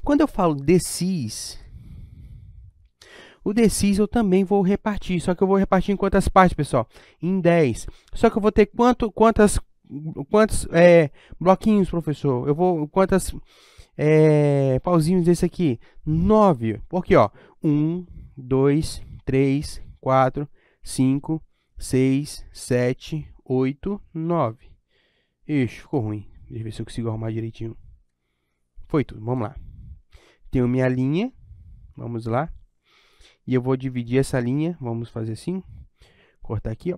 Quando eu falo DCIS, o DCIS eu também vou repartir, só que eu vou repartir em quantas partes, pessoal? Em 10. Só que eu vou ter quanto, quantas, quantos é, bloquinhos, professor? Eu vou, quantas é, pauzinhos desse aqui? Nove. Porque, ó. Um, dois, três, quatro, cinco, seis, sete, oito, nove. Ixi, ficou ruim. de ver se eu consigo arrumar direitinho. Foi tudo. Vamos lá. Tenho minha linha. Vamos lá. E eu vou dividir essa linha. Vamos fazer assim. Cortar aqui, ó.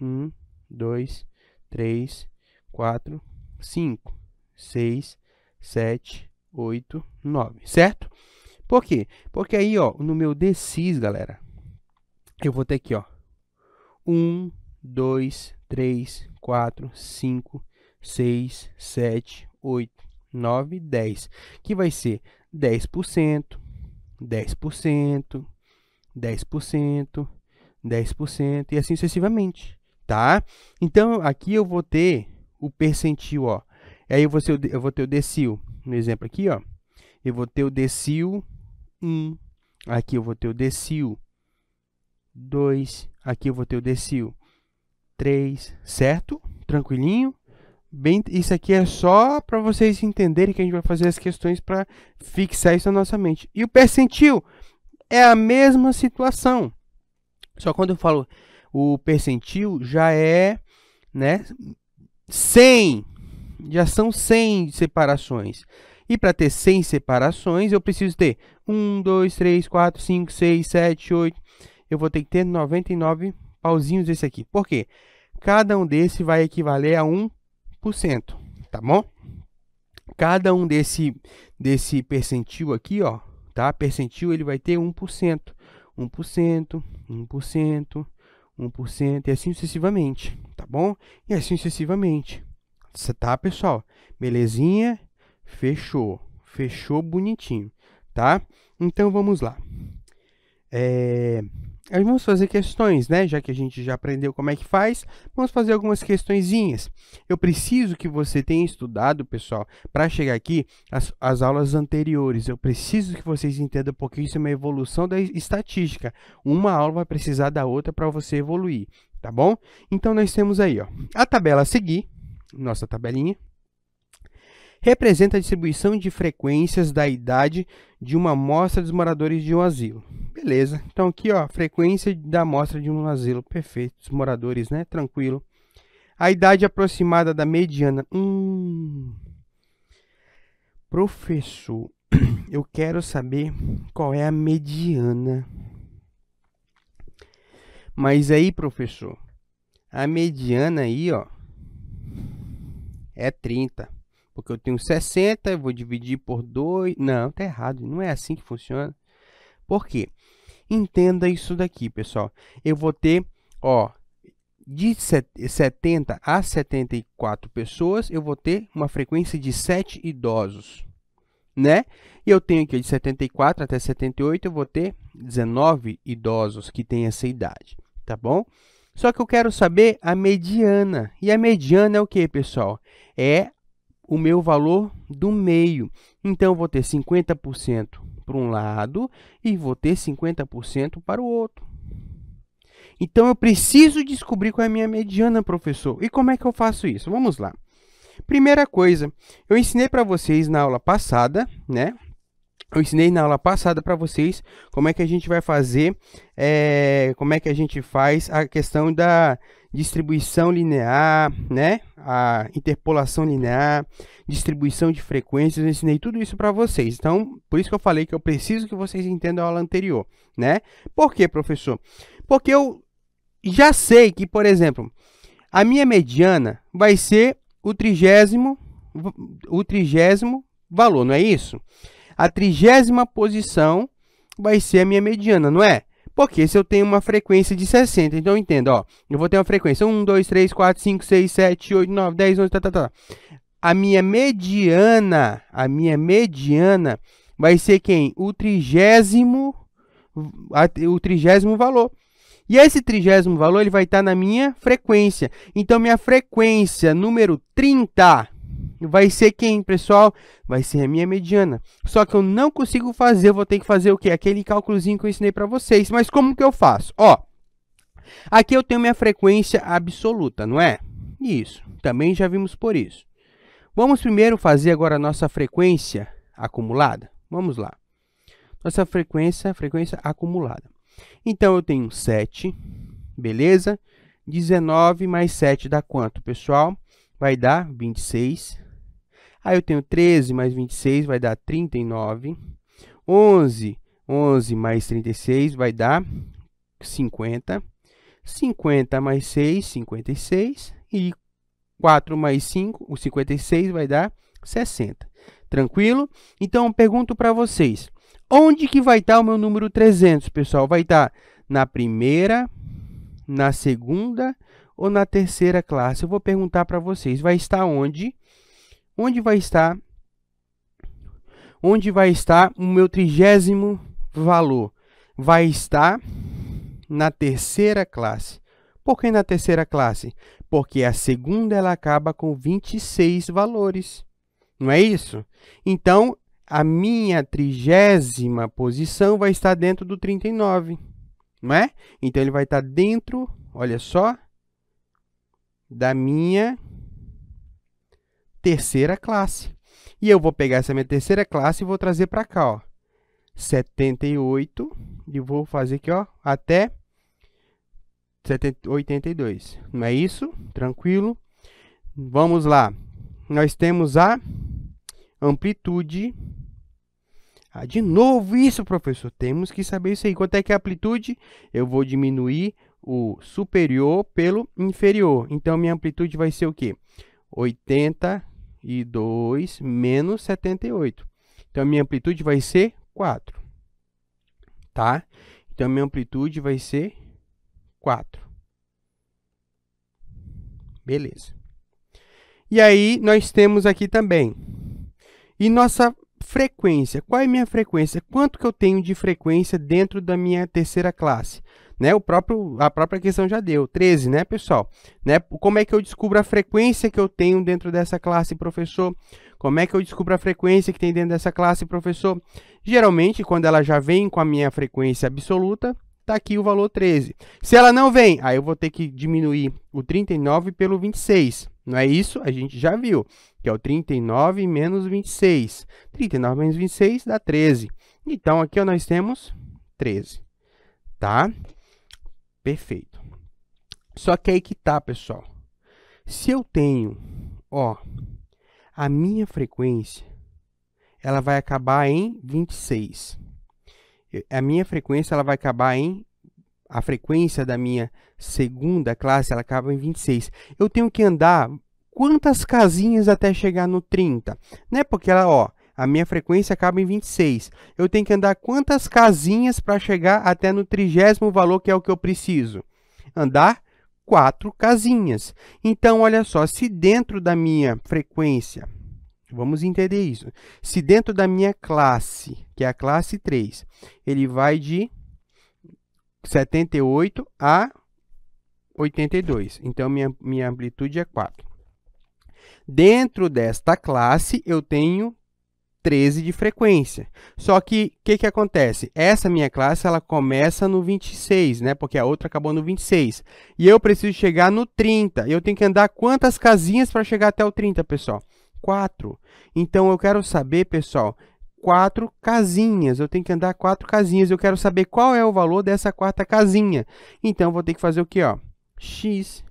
Um, dois, três, quatro, cinco, seis, 7, 8, 9, certo? Por quê? Porque aí, ó, no meu DCIS, galera, eu vou ter aqui, ó, 1, 2, 3, 4, 5, 6, 7, 8, 9, 10, que vai ser 10%, 10%, 10%, 10% e assim sucessivamente, tá? Então, aqui eu vou ter o percentil, ó, e aí você, eu vou ter o decil, no exemplo aqui, ó. Eu vou ter o decil 1. Aqui eu vou ter o decil 2. Aqui eu vou ter o decil 3, certo? Tranquilinho? Bem, isso aqui é só para vocês entenderem que a gente vai fazer as questões para fixar isso na nossa mente. E o percentil é a mesma situação. Só quando eu falo o percentil já é, né, 100 já são 100 separações. E para ter 100 separações, eu preciso ter 1, 2, 3, 4, 5, 6, 7, 8. Eu vou ter que ter 99 pauzinhos desse aqui. Por quê? Cada um desse vai equivaler a 1%, tá bom? Cada um desse, desse percentil aqui, ó, tá? Percentil, ele vai ter 1%. 1%, 1%, 1%, e assim sucessivamente, tá bom? E assim sucessivamente tá, pessoal? Belezinha? Fechou. Fechou bonitinho, tá? Então vamos lá. É... Vamos fazer questões, né? Já que a gente já aprendeu como é que faz, vamos fazer algumas questõezinhas. Eu preciso que você tenha estudado, pessoal, para chegar aqui, as, as aulas anteriores. Eu preciso que vocês entendam um pouquinho isso é uma evolução da estatística. Uma aula vai precisar da outra para você evoluir, tá bom? Então, nós temos aí ó, a tabela a seguir, nossa tabelinha, representa a distribuição de frequências da idade de uma amostra dos moradores de um asilo. Beleza, então aqui ó, frequência da amostra de um asilo, perfeito, os moradores, né, tranquilo. A idade aproximada da mediana, hum... Professor, eu quero saber qual é a mediana. Mas aí, professor, a mediana aí, ó, é 30. Porque eu tenho 60, eu vou dividir por 2. Não, tá errado. Não é assim que funciona. Por quê? Entenda isso daqui, pessoal. Eu vou ter, ó, de 70 a 74 pessoas, eu vou ter uma frequência de 7 idosos, né? E eu tenho aqui de 74 até 78, eu vou ter 19 idosos que têm essa idade, tá bom? Só que eu quero saber a mediana. E a mediana é o que, pessoal? É o meu valor do meio. Então, eu vou ter 50% para um lado e vou ter 50% para o outro. Então, eu preciso descobrir qual é a minha mediana, professor. E como é que eu faço isso? Vamos lá. Primeira coisa, eu ensinei para vocês na aula passada, né? Eu ensinei na aula passada para vocês como é que a gente vai fazer, é, como é que a gente faz a questão da distribuição linear, né? A interpolação linear, distribuição de frequências, eu ensinei tudo isso para vocês. Então, por isso que eu falei que eu preciso que vocês entendam a aula anterior, né? Por quê, professor? Porque eu já sei que, por exemplo, a minha mediana vai ser o trigésimo, o trigésimo valor, não é isso? a trigésima posição vai ser a minha mediana, não é? Porque se eu tenho uma frequência de 60, então entendo, ó, eu vou ter uma frequência 1, 2, 3, 4, 5, 6, 7, 8, 9, 10, 11, tá, tá, tá. A minha mediana, a minha mediana vai ser quem? O trigésimo, o trigésimo valor. E esse trigésimo valor ele vai estar tá na minha frequência. Então, minha frequência número 30 vai ser quem, pessoal? Vai ser a minha mediana. Só que eu não consigo fazer, eu vou ter que fazer o quê? Aquele cálculozinho que eu ensinei para vocês. Mas como que eu faço? Ó, aqui eu tenho minha frequência absoluta, não é? Isso, também já vimos por isso. Vamos primeiro fazer agora a nossa frequência acumulada. Vamos lá. Nossa frequência, frequência acumulada. Então, eu tenho 7, beleza? 19 mais 7 dá quanto, pessoal? Vai dar 26. Aí eu tenho 13 mais 26 vai dar 39. 11, 11 mais 36 vai dar 50. 50 mais 6, 56. E 4 mais 5, o 56 vai dar 60. Tranquilo? Então, eu pergunto para vocês. Onde que vai estar tá o meu número 300, pessoal? Vai estar tá na primeira, na segunda ou na terceira classe? Eu vou perguntar para vocês. Vai estar onde? onde vai estar onde vai estar o meu trigésimo valor? Vai estar na terceira classe. Por que na terceira classe? Porque a segunda ela acaba com 26 valores. Não é isso? Então, a minha trigésima posição vai estar dentro do 39. Não é? Então, ele vai estar dentro, olha só, da minha terceira classe. E eu vou pegar essa minha terceira classe e vou trazer para cá, ó. 78 e vou fazer aqui, ó, até 70, 82. Não é isso? Tranquilo? Vamos lá. Nós temos a amplitude. Ah, de novo isso, professor. Temos que saber isso aí. Quanto é que é a amplitude? Eu vou diminuir o superior pelo inferior. Então, minha amplitude vai ser o quê? 82 menos 78. Então, a minha amplitude vai ser 4. Tá? Então, a minha amplitude vai ser 4. Beleza. E aí, nós temos aqui também. E nossa frequência. Qual é a minha frequência? Quanto que eu tenho de frequência dentro da minha terceira classe? né? O próprio a própria questão já deu, 13, né, pessoal? Né? Como é que eu descubro a frequência que eu tenho dentro dessa classe, professor? Como é que eu descubro a frequência que tem dentro dessa classe, professor? Geralmente, quando ela já vem com a minha frequência absoluta, tá aqui o valor 13. Se ela não vem, aí eu vou ter que diminuir o 39 pelo 26. Não é isso? A gente já viu, que é o 39 menos 26. 39 menos 26 dá 13. Então, aqui nós temos 13, tá? Perfeito. Só que aí que tá, pessoal. Se eu tenho, ó, a minha frequência, ela vai acabar em 26. A minha frequência, ela vai acabar em a frequência da minha segunda classe, ela acaba em 26. Eu tenho que andar quantas casinhas até chegar no 30, né? Porque ela, ó, a minha frequência acaba em 26. Eu tenho que andar quantas casinhas para chegar até no trigésimo valor que é o que eu preciso? Andar quatro casinhas. Então, olha só, se dentro da minha frequência, vamos entender isso, se dentro da minha classe, que é a classe 3, ele vai de 78 a 82. Então, minha, minha amplitude é 4. Dentro desta classe, eu tenho 13 de frequência. Só que o que, que acontece? Essa minha classe ela começa no 26, né? Porque a outra acabou no 26. E eu preciso chegar no 30. Eu tenho que andar quantas casinhas para chegar até o 30, pessoal? 4. Então eu quero saber, pessoal, quatro casinhas. Eu tenho que andar quatro casinhas. Eu quero saber qual é o valor dessa quarta casinha. Então vou ter que fazer o que, ó? x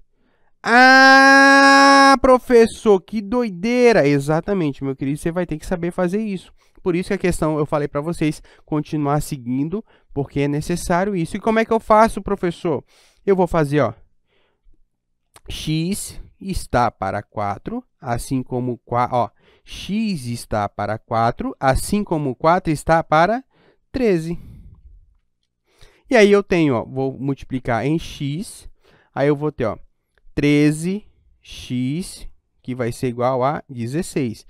ah, professor, que doideira! Exatamente, meu querido, você vai ter que saber fazer isso. Por isso que a questão, eu falei para vocês, continuar seguindo, porque é necessário isso. E como é que eu faço, professor? Eu vou fazer, ó, x está para 4, assim como 4, ó, x está para 4, assim como 4 está para 13. E aí eu tenho, ó, vou multiplicar em x, aí eu vou ter, ó, 13x, que vai ser igual a 16.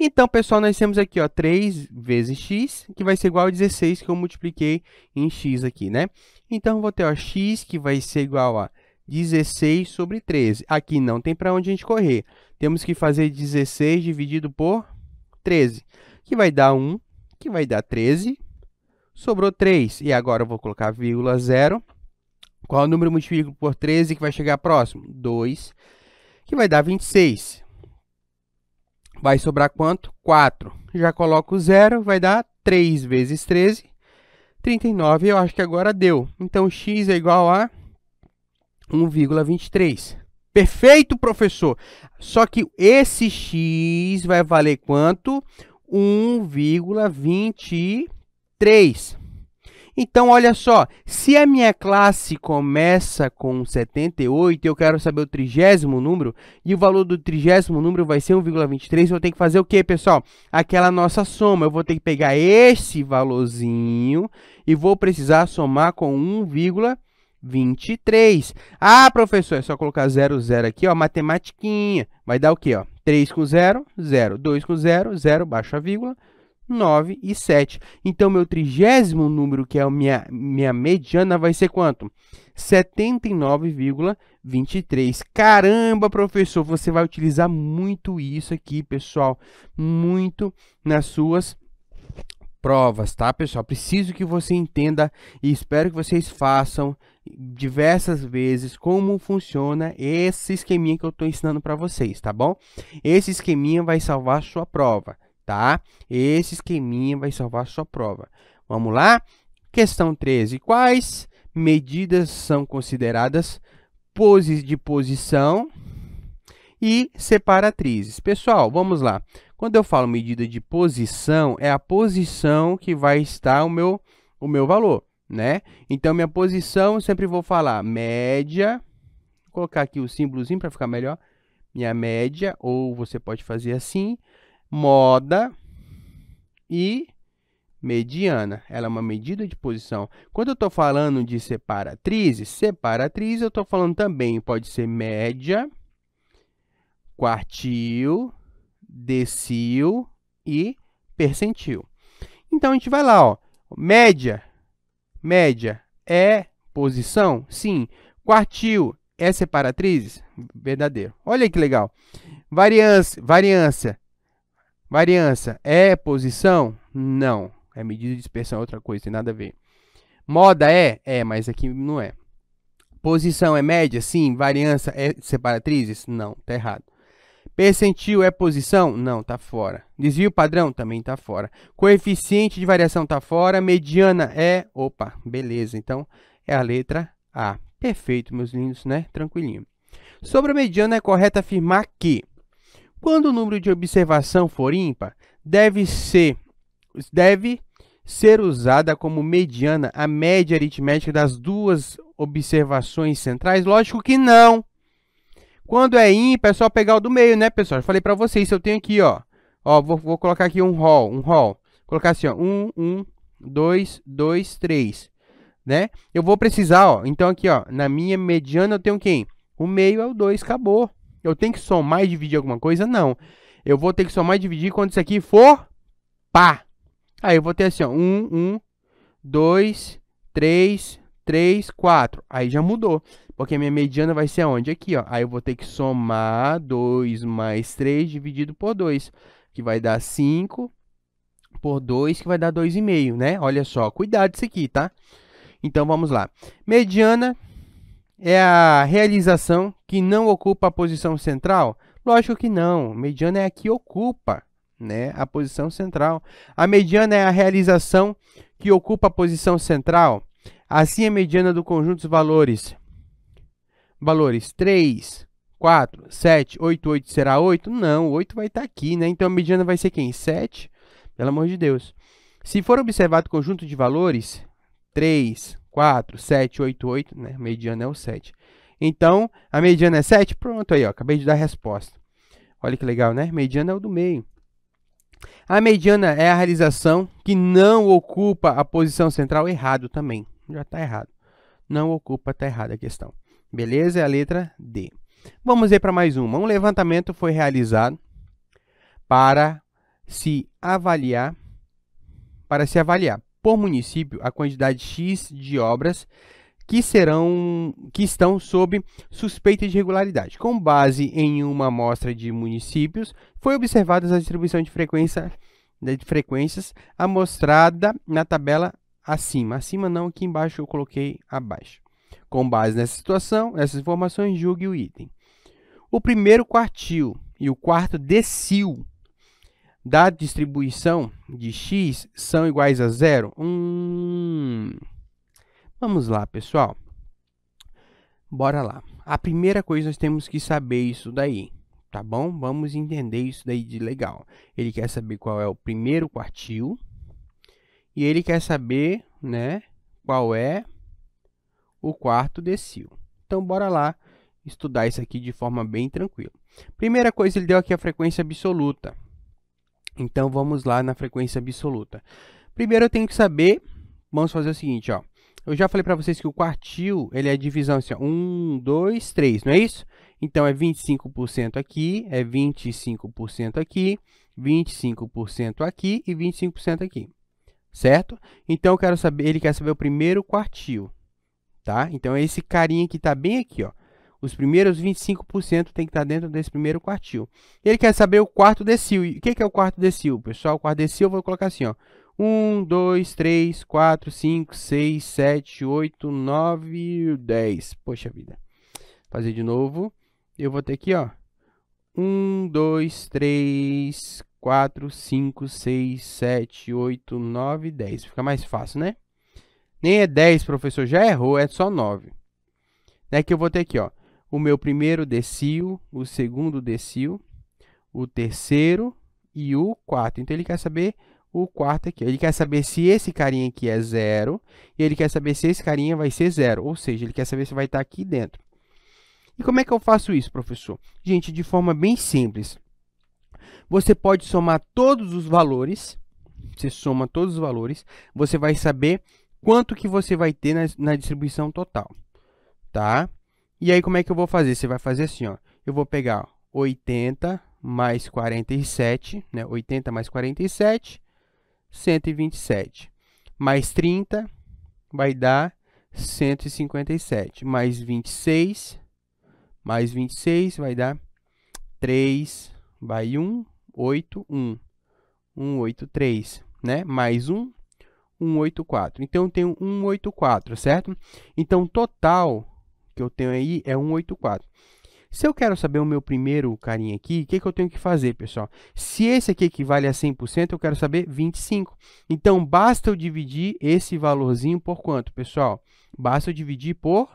Então, pessoal, nós temos aqui ó, 3 vezes x, que vai ser igual a 16, que eu multipliquei em x aqui, né? Então, vou ter ó, x, que vai ser igual a 16 sobre 13. Aqui não tem para onde a gente correr. Temos que fazer 16 dividido por 13, que vai dar 1, que vai dar 13. Sobrou 3, e agora eu vou colocar vírgula zero qual é o número multiplicado por 13 que vai chegar próximo? 2, que vai dar 26. Vai sobrar quanto? 4. Já coloco o zero, vai dar 3 vezes 13, 39. Eu acho que agora deu. Então, x é igual a 1,23. Perfeito, professor! Só que esse x vai valer quanto? 1,23. Então, olha só, se a minha classe começa com 78, eu quero saber o trigésimo número, e o valor do trigésimo número vai ser 1,23, eu vou ter que fazer o quê, pessoal? Aquela nossa soma, eu vou ter que pegar esse valorzinho e vou precisar somar com 1,23. Ah, professor, é só colocar 0, 0 aqui, ó, matematiquinha. Vai dar o quê, ó? 3 com 0, 0. 2 com 0, 0, baixa a vírgula. 9 e 7. Então, meu trigésimo número, que é a minha, minha mediana, vai ser quanto? 79,23. Caramba, professor, você vai utilizar muito isso aqui, pessoal. Muito nas suas provas, tá, pessoal? Preciso que você entenda e espero que vocês façam diversas vezes como funciona esse esqueminha que eu estou ensinando para vocês, tá bom? Esse esqueminha vai salvar sua prova tá? Esse esqueminha vai salvar sua prova. Vamos lá? Questão 13. Quais medidas são consideradas poses de posição e separatrizes? Pessoal, vamos lá. Quando eu falo medida de posição, é a posição que vai estar o meu, o meu valor, né? Então, minha posição, eu sempre vou falar média. Vou colocar aqui o símbolozinho para ficar melhor. Minha média, ou você pode fazer assim moda e mediana. Ela é uma medida de posição. Quando eu estou falando de separatrizes, separatriz eu estou falando também pode ser média, quartil, decil e percentil. Então a gente vai lá, ó, média, média é posição? Sim. Quartil é separatrizes? Verdadeiro. Olha que legal. Variância, variância Variância é posição? Não. É medida de dispersão, é outra coisa, tem nada a ver. Moda é? É, mas aqui não é. Posição é média? Sim. Variância é separatrizes? Não, tá errado. Percentil é posição? Não, tá fora. Desvio padrão? Também tá fora. Coeficiente de variação tá fora. Mediana é... Opa, beleza. Então, é a letra A. Perfeito, meus lindos, né? Tranquilinho. Sobre a mediana, é correto afirmar que quando o número de observação for ímpar, deve ser, deve ser usada como mediana a média aritmética das duas observações centrais? Lógico que não. Quando é ímpar, é só pegar o do meio, né, pessoal? Eu falei para vocês, eu tenho aqui, ó. Ó, vou, vou colocar aqui um rol, um rol. Colocar assim, ó, 1, 1, 2, 2, 3, né? Eu vou precisar, ó, então aqui, ó, na minha mediana eu tenho quem? O meio é o 2, acabou. Eu tenho que somar e dividir alguma coisa? Não. Eu vou ter que somar e dividir quando isso aqui for pá. Aí eu vou ter assim, ó, 1, 1, 2, 3, 3, 4. Aí já mudou, porque a minha mediana vai ser onde? Aqui, ó. Aí eu vou ter que somar 2 mais 3 dividido por 2, que vai dar 5 por 2, que vai dar 2,5, né? Olha só, cuidado isso aqui, tá? Então, vamos lá. Mediana é a realização que não ocupa a posição central? Lógico que não. Mediana é a que ocupa né, a posição central. A mediana é a realização que ocupa a posição central. Assim, a mediana do conjunto dos valores, valores 3, 4, 7, 8, 8 será 8? Não, 8 vai estar tá aqui, né? Então, a mediana vai ser quem? 7? Pelo amor de Deus. Se for observado o conjunto de valores, 3, 4, 7, 8, 8, né? A mediana é o 7. Então, a mediana é 7? Pronto, aí, ó, acabei de dar a resposta. Olha que legal, né? Mediana é o do meio. A mediana é a realização que não ocupa a posição central errado também. Já está errado. Não ocupa, está errada a questão. Beleza? É a letra D. Vamos ver para mais uma. Um levantamento foi realizado para se avaliar para se avaliar por município a quantidade X de obras que serão que estão sob suspeita de irregularidade. Com base em uma amostra de municípios, foi observada a distribuição de frequência né, de frequências amostrada na tabela acima. Acima não, aqui embaixo eu coloquei abaixo. Com base nessa situação, essas informações, julgue o item. O primeiro quartil e o quarto decil da distribuição de x são iguais a zero? Hum, vamos lá, pessoal. Bora lá. A primeira coisa nós temos que saber isso daí, tá bom? Vamos entender isso daí de legal. Ele quer saber qual é o primeiro quartil e ele quer saber, né, qual é o quarto decil. Então bora lá estudar isso aqui de forma bem tranquila. Primeira coisa, ele deu aqui a frequência absoluta. Então vamos lá na frequência absoluta. Primeiro eu tenho que saber, vamos fazer o seguinte, ó. Eu já falei para vocês que o quartil, ele é divisão assim, ó, 1, 2, 3, não é isso? Então é 25% aqui, é 25% aqui, 25% aqui e 25% aqui. Certo? Então eu quero saber, ele quer saber o primeiro quartil, tá? Então é esse carinha que está bem aqui, ó. Os primeiros 25% tem que estar tá dentro desse primeiro quartil. Ele quer saber o quarto decil. O que é o quarto decil, pessoal? O quarto decil eu vou colocar assim, ó. 1, 2, 3, 4, 5, 6, 7, 8, 9, 10. Poxa vida. Vou Fazer de novo. Eu vou ter aqui, ó. 1, 2, 3, 4, 5, 6, 7, 8, 9, 10. Fica mais fácil, né? Nem é 10, professor. Já errou, é só 9. É que eu vou ter aqui, ó o meu primeiro decil, o segundo decil, o terceiro e o quarto. Então, ele quer saber o quarto aqui. Ele quer saber se esse carinha aqui é zero e ele quer saber se esse carinha vai ser zero. Ou seja, ele quer saber se vai estar tá aqui dentro. E como é que eu faço isso, professor? Gente, de forma bem simples. Você pode somar todos os valores. Você soma todos os valores. Você vai saber quanto que você vai ter na, na distribuição total. Tá? E aí, como é que eu vou fazer? Você vai fazer assim, ó. Eu vou pegar 80 mais 47, né? 80 mais 47, 127. Mais 30 vai dar 157. Mais 26, mais 26 vai dar 3, vai 1, 8, 1. 1, 8, 3, né? Mais 1, 184. Então, eu tenho 184, certo? Então, total que eu tenho aí é 184. Se eu quero saber o meu primeiro carinha aqui, o que, que eu tenho que fazer, pessoal? Se esse aqui equivale a 100%, eu quero saber 25. Então, basta eu dividir esse valorzinho por quanto, pessoal? Basta eu dividir por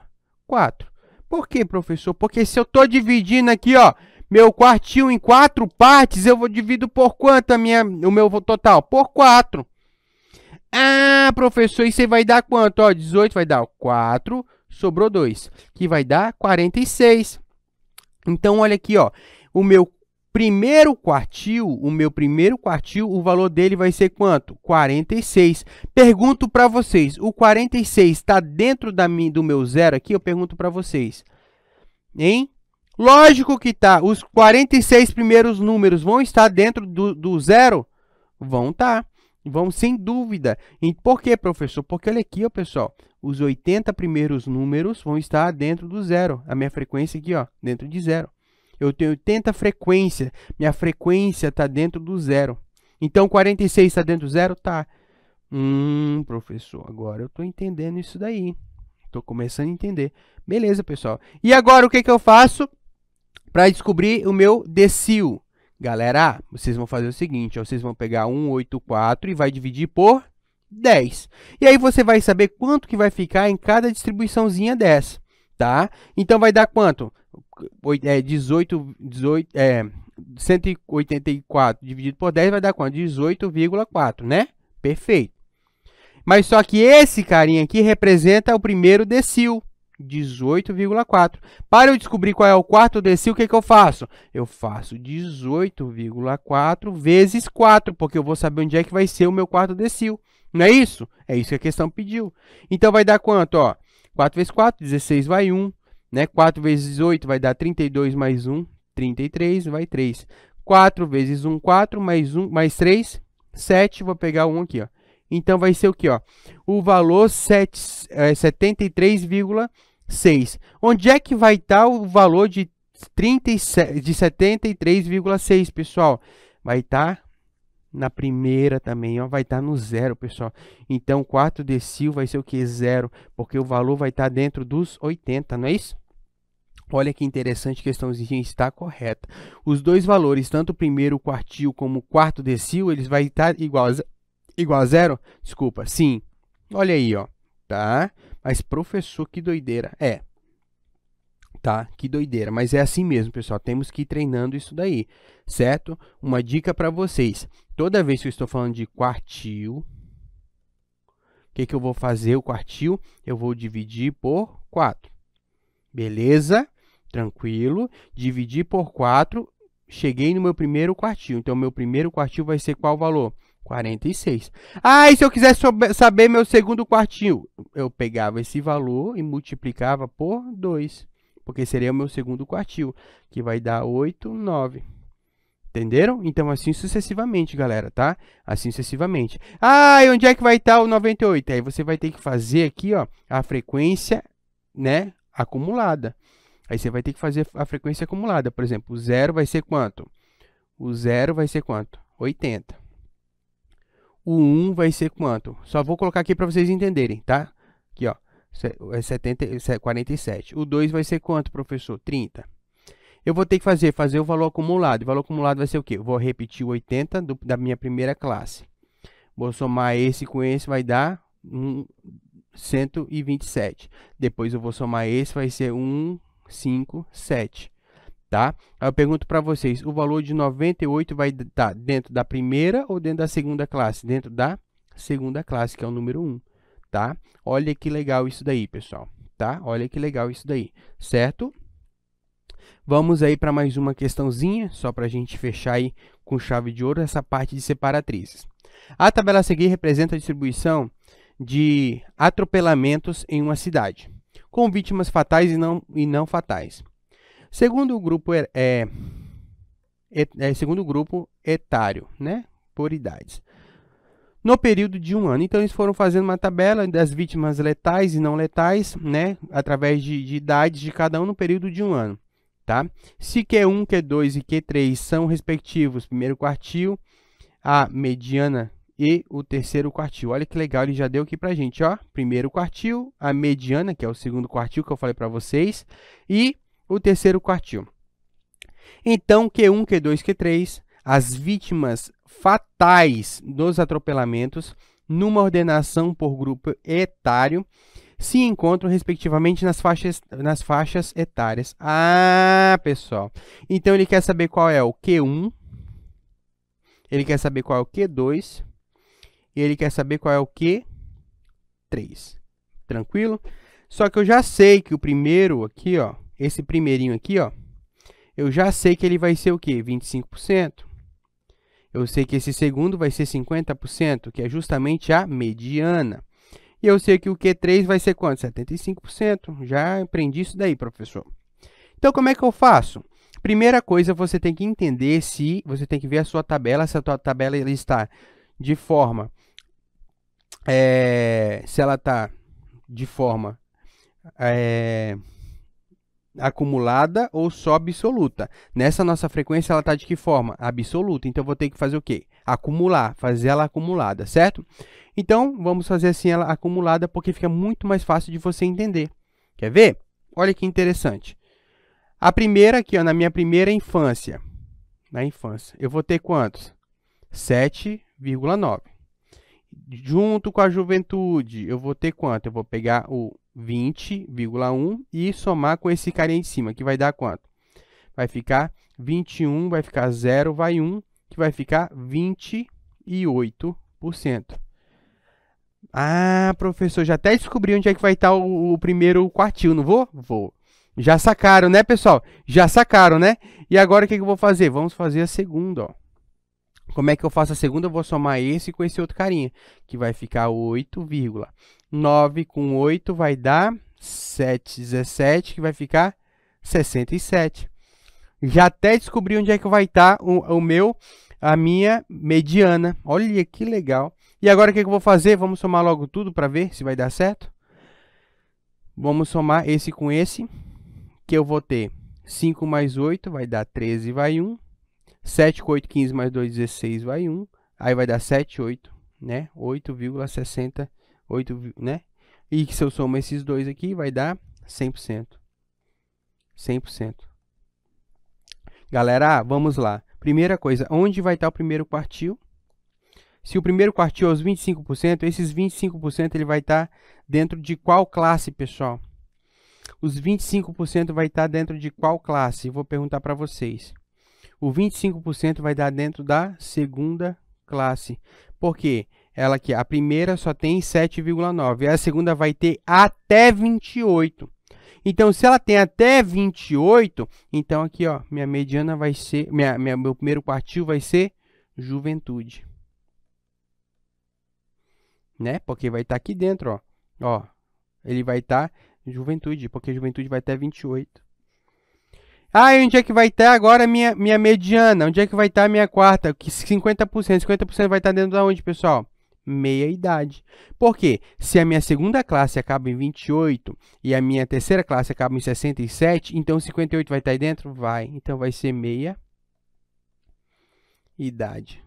4. Por quê, professor? Porque se eu estou dividindo aqui, ó, meu quartinho em quatro partes, eu vou dividir por quanto a minha, o meu total? Por 4. Ah, professor, e você vai dar quanto? Ó, 18 vai dar 4 sobrou 2, que vai dar 46. Então, olha aqui, ó, o meu primeiro quartil, o meu primeiro quartil, o valor dele vai ser quanto? 46. Pergunto para vocês, o 46 está dentro da mim do meu zero aqui? Eu pergunto para vocês, hein? Lógico que tá. Os 46 primeiros números vão estar dentro do, do zero? Vão estar. Tá. Vamos sem dúvida. E por que professor? Porque olha aqui, ó, pessoal. Os 80 primeiros números vão estar dentro do zero. A minha frequência aqui, ó, dentro de zero. Eu tenho 80 frequência. Minha frequência está dentro do zero. Então, 46 está dentro do zero? Tá. Hum, professor, agora eu estou entendendo isso daí. Estou começando a entender. Beleza, pessoal. E agora, o que, que eu faço para descobrir o meu decil? Galera, vocês vão fazer o seguinte, ó, vocês vão pegar 184 e vai dividir por 10. E aí você vai saber quanto que vai ficar em cada distribuiçãozinha dessa, tá? Então vai dar quanto? 18, 18 é, 184 é, dividido por 10 vai dar quanto? 18,4, né? Perfeito. Mas só que esse carinha aqui representa o primeiro decil. 18,4. Para eu descobrir qual é o quarto decil, o que, que eu faço? Eu faço 18,4 vezes 4, porque eu vou saber onde é que vai ser o meu quarto decil. Não é isso? É isso que a questão pediu. Então vai dar quanto? Ó, 4 vezes 4, 16 vai 1. Né? 4 vezes 8 vai dar 32 mais 1, 33 vai 3. 4 vezes 1, 4, mais, 1, mais 3, 7. Vou pegar 1 aqui, ó. Então vai ser o que, ó? O valor é, 73,6. Onde é que vai estar tá o valor de de 73,6, pessoal? Vai estar tá na primeira também, ó, vai estar tá no zero, pessoal. Então 4 decil vai ser o que? Zero, porque o valor vai estar tá dentro dos 80, não é isso? Olha que interessante, a questãozinha está correta. Os dois valores, tanto o primeiro quartil como o quarto decil, eles vão estar tá iguais igual a zero? Desculpa, sim. Olha aí, ó, tá? Mas professor, que doideira. É, tá? Que doideira, mas é assim mesmo, pessoal. Temos que ir treinando isso daí, certo? Uma dica para vocês. Toda vez que eu estou falando de quartil, o que, que eu vou fazer? O quartil eu vou dividir por 4. Beleza? Tranquilo. Dividir por 4, cheguei no meu primeiro quartil. Então, meu primeiro quartil vai ser qual valor? 46. Ah, e se eu quiser saber meu segundo quartil? Eu pegava esse valor e multiplicava por 2. Porque seria o meu segundo quartil, que vai dar 8, 9. Entenderam? Então, assim sucessivamente, galera, tá? Assim sucessivamente. Ah, e onde é que vai estar o 98? Aí você vai ter que fazer aqui, ó, a frequência, né, acumulada. Aí você vai ter que fazer a frequência acumulada. Por exemplo, o zero vai ser quanto? O zero vai ser quanto? 80 o 1 vai ser quanto? Só vou colocar aqui para vocês entenderem, tá? Aqui, ó, é 70, 47. É o 2 vai ser quanto, professor? 30. Eu vou ter que fazer, fazer o valor acumulado. O valor acumulado vai ser o quê? Eu vou repetir o 80 do, da minha primeira classe. Vou somar esse com esse, vai dar um, 127. Depois eu vou somar esse, vai ser 157 tá? eu pergunto para vocês, o valor de 98 vai estar tá dentro da primeira ou dentro da segunda classe? Dentro da segunda classe, que é o número 1, tá? Olha que legal isso daí, pessoal, tá? Olha que legal isso daí, certo? Vamos aí para mais uma questãozinha, só para a gente fechar aí com chave de ouro essa parte de separatrizes. A tabela a seguir representa a distribuição de atropelamentos em uma cidade, com vítimas fatais e não, e não fatais. Segundo o grupo er, é, é, é segundo o grupo etário, né? Por idades. No período de um ano. Então, eles foram fazendo uma tabela das vítimas letais e não letais, né? Através de, de idades de cada um no período de um ano. Tá? Se Q1, Q2 e Q3 são respectivos primeiro quartil, a mediana e o terceiro quartil. Olha que legal, ele já deu aqui pra gente, ó. Primeiro quartil, a mediana, que é o segundo quartil que eu falei para vocês, e o terceiro quartil. Então, Q1, Q2, Q3, as vítimas fatais dos atropelamentos, numa ordenação por grupo etário, se encontram respectivamente nas faixas, nas faixas etárias. Ah, pessoal. Então ele quer saber qual é o Q1, ele quer saber qual é o Q2 e ele quer saber qual é o Q3. Tranquilo? Só que eu já sei que o primeiro aqui, ó, esse primeirinho aqui, ó, eu já sei que ele vai ser o quê? 25%. Eu sei que esse segundo vai ser 50%, que é justamente a mediana. E eu sei que o Q3 vai ser quanto? 75%. Já aprendi isso daí, professor. Então, como é que eu faço? Primeira coisa, você tem que entender se você tem que ver a sua tabela, se a sua tabela está de forma. É, se ela está de forma. É, acumulada ou só absoluta. Nessa nossa frequência, ela está de que forma? Absoluta. Então, eu vou ter que fazer o quê? Acumular, fazer ela acumulada, certo? Então, vamos fazer assim ela acumulada, porque fica muito mais fácil de você entender. Quer ver? Olha que interessante. A primeira aqui, ó, na minha primeira infância, na infância, eu vou ter quantos? 7,9. Junto com a juventude, eu vou ter quanto? Eu vou pegar o 20,1 e somar com esse carinha de cima, que vai dar quanto? Vai ficar 21, vai ficar 0, vai 1, que vai ficar 28%. Ah, professor, já até descobri onde é que vai estar o, o primeiro quartil, não vou? Vou. Já sacaram, né, pessoal? Já sacaram, né? E agora o que, que eu vou fazer? Vamos fazer a segunda, ó. Como é que eu faço a segunda? Eu vou somar esse com esse outro carinha, que vai ficar 8, 9 com 8 vai dar 7, 17, que vai ficar 67. Já até descobri onde é que vai estar tá o, o, meu, a minha mediana. Olha que legal. E agora o que, é que eu vou fazer? Vamos somar logo tudo para ver se vai dar certo. Vamos somar esse com esse, que eu vou ter 5 mais 8 vai dar 13, vai 1. 7 com 8, 15 mais 2, 16, vai 1. Aí vai dar 7, 8, né? 8,60 8, né? E que se eu somar esses dois aqui, vai dar 100%. 100%. Galera, vamos lá. Primeira coisa, onde vai estar o primeiro quartil? Se o primeiro quartil é os 25%, esses 25% ele vai estar dentro de qual classe, pessoal? Os 25% vai estar dentro de qual classe? Vou perguntar para vocês. O 25% vai dar dentro da segunda classe. Por quê? Porque ela aqui, a primeira só tem 7,9 e a segunda vai ter até 28. Então, se ela tem até 28, então aqui, ó, minha mediana vai ser, minha, minha meu primeiro quartil vai ser juventude. Né? Porque vai estar tá aqui dentro, ó. Ó, ele vai estar tá juventude, porque juventude vai até 28. Ah, e onde é que vai estar tá agora minha, minha mediana? Onde é que vai estar tá minha quarta? 50%. 50% vai estar tá dentro da de onde, pessoal? meia idade. Porque se a minha segunda classe acaba em 28 e a minha terceira classe acaba em 67, então 58 vai estar aí dentro? Vai. Então vai ser meia idade.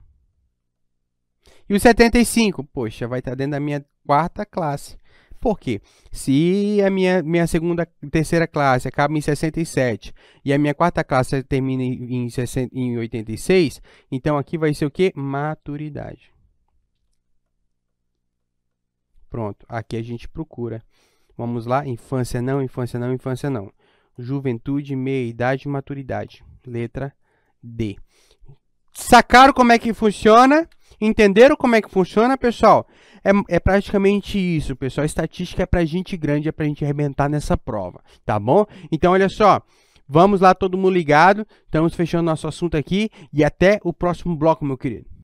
E o 75? Poxa, vai estar dentro da minha quarta classe. Por quê? Se a minha, minha segunda, terceira classe acaba em 67 e a minha quarta classe termina em, em, 86, então aqui vai ser o que? Maturidade. Pronto, aqui a gente procura. Vamos lá, infância não, infância não, infância não. Juventude, meia-idade, maturidade. Letra D. Sacaram como é que funciona? Entenderam como é que funciona, pessoal? É, é praticamente isso, pessoal. estatística é para gente grande, é para gente arrebentar nessa prova, tá bom? Então, olha só. Vamos lá, todo mundo ligado. Estamos fechando nosso assunto aqui e até o próximo bloco, meu querido.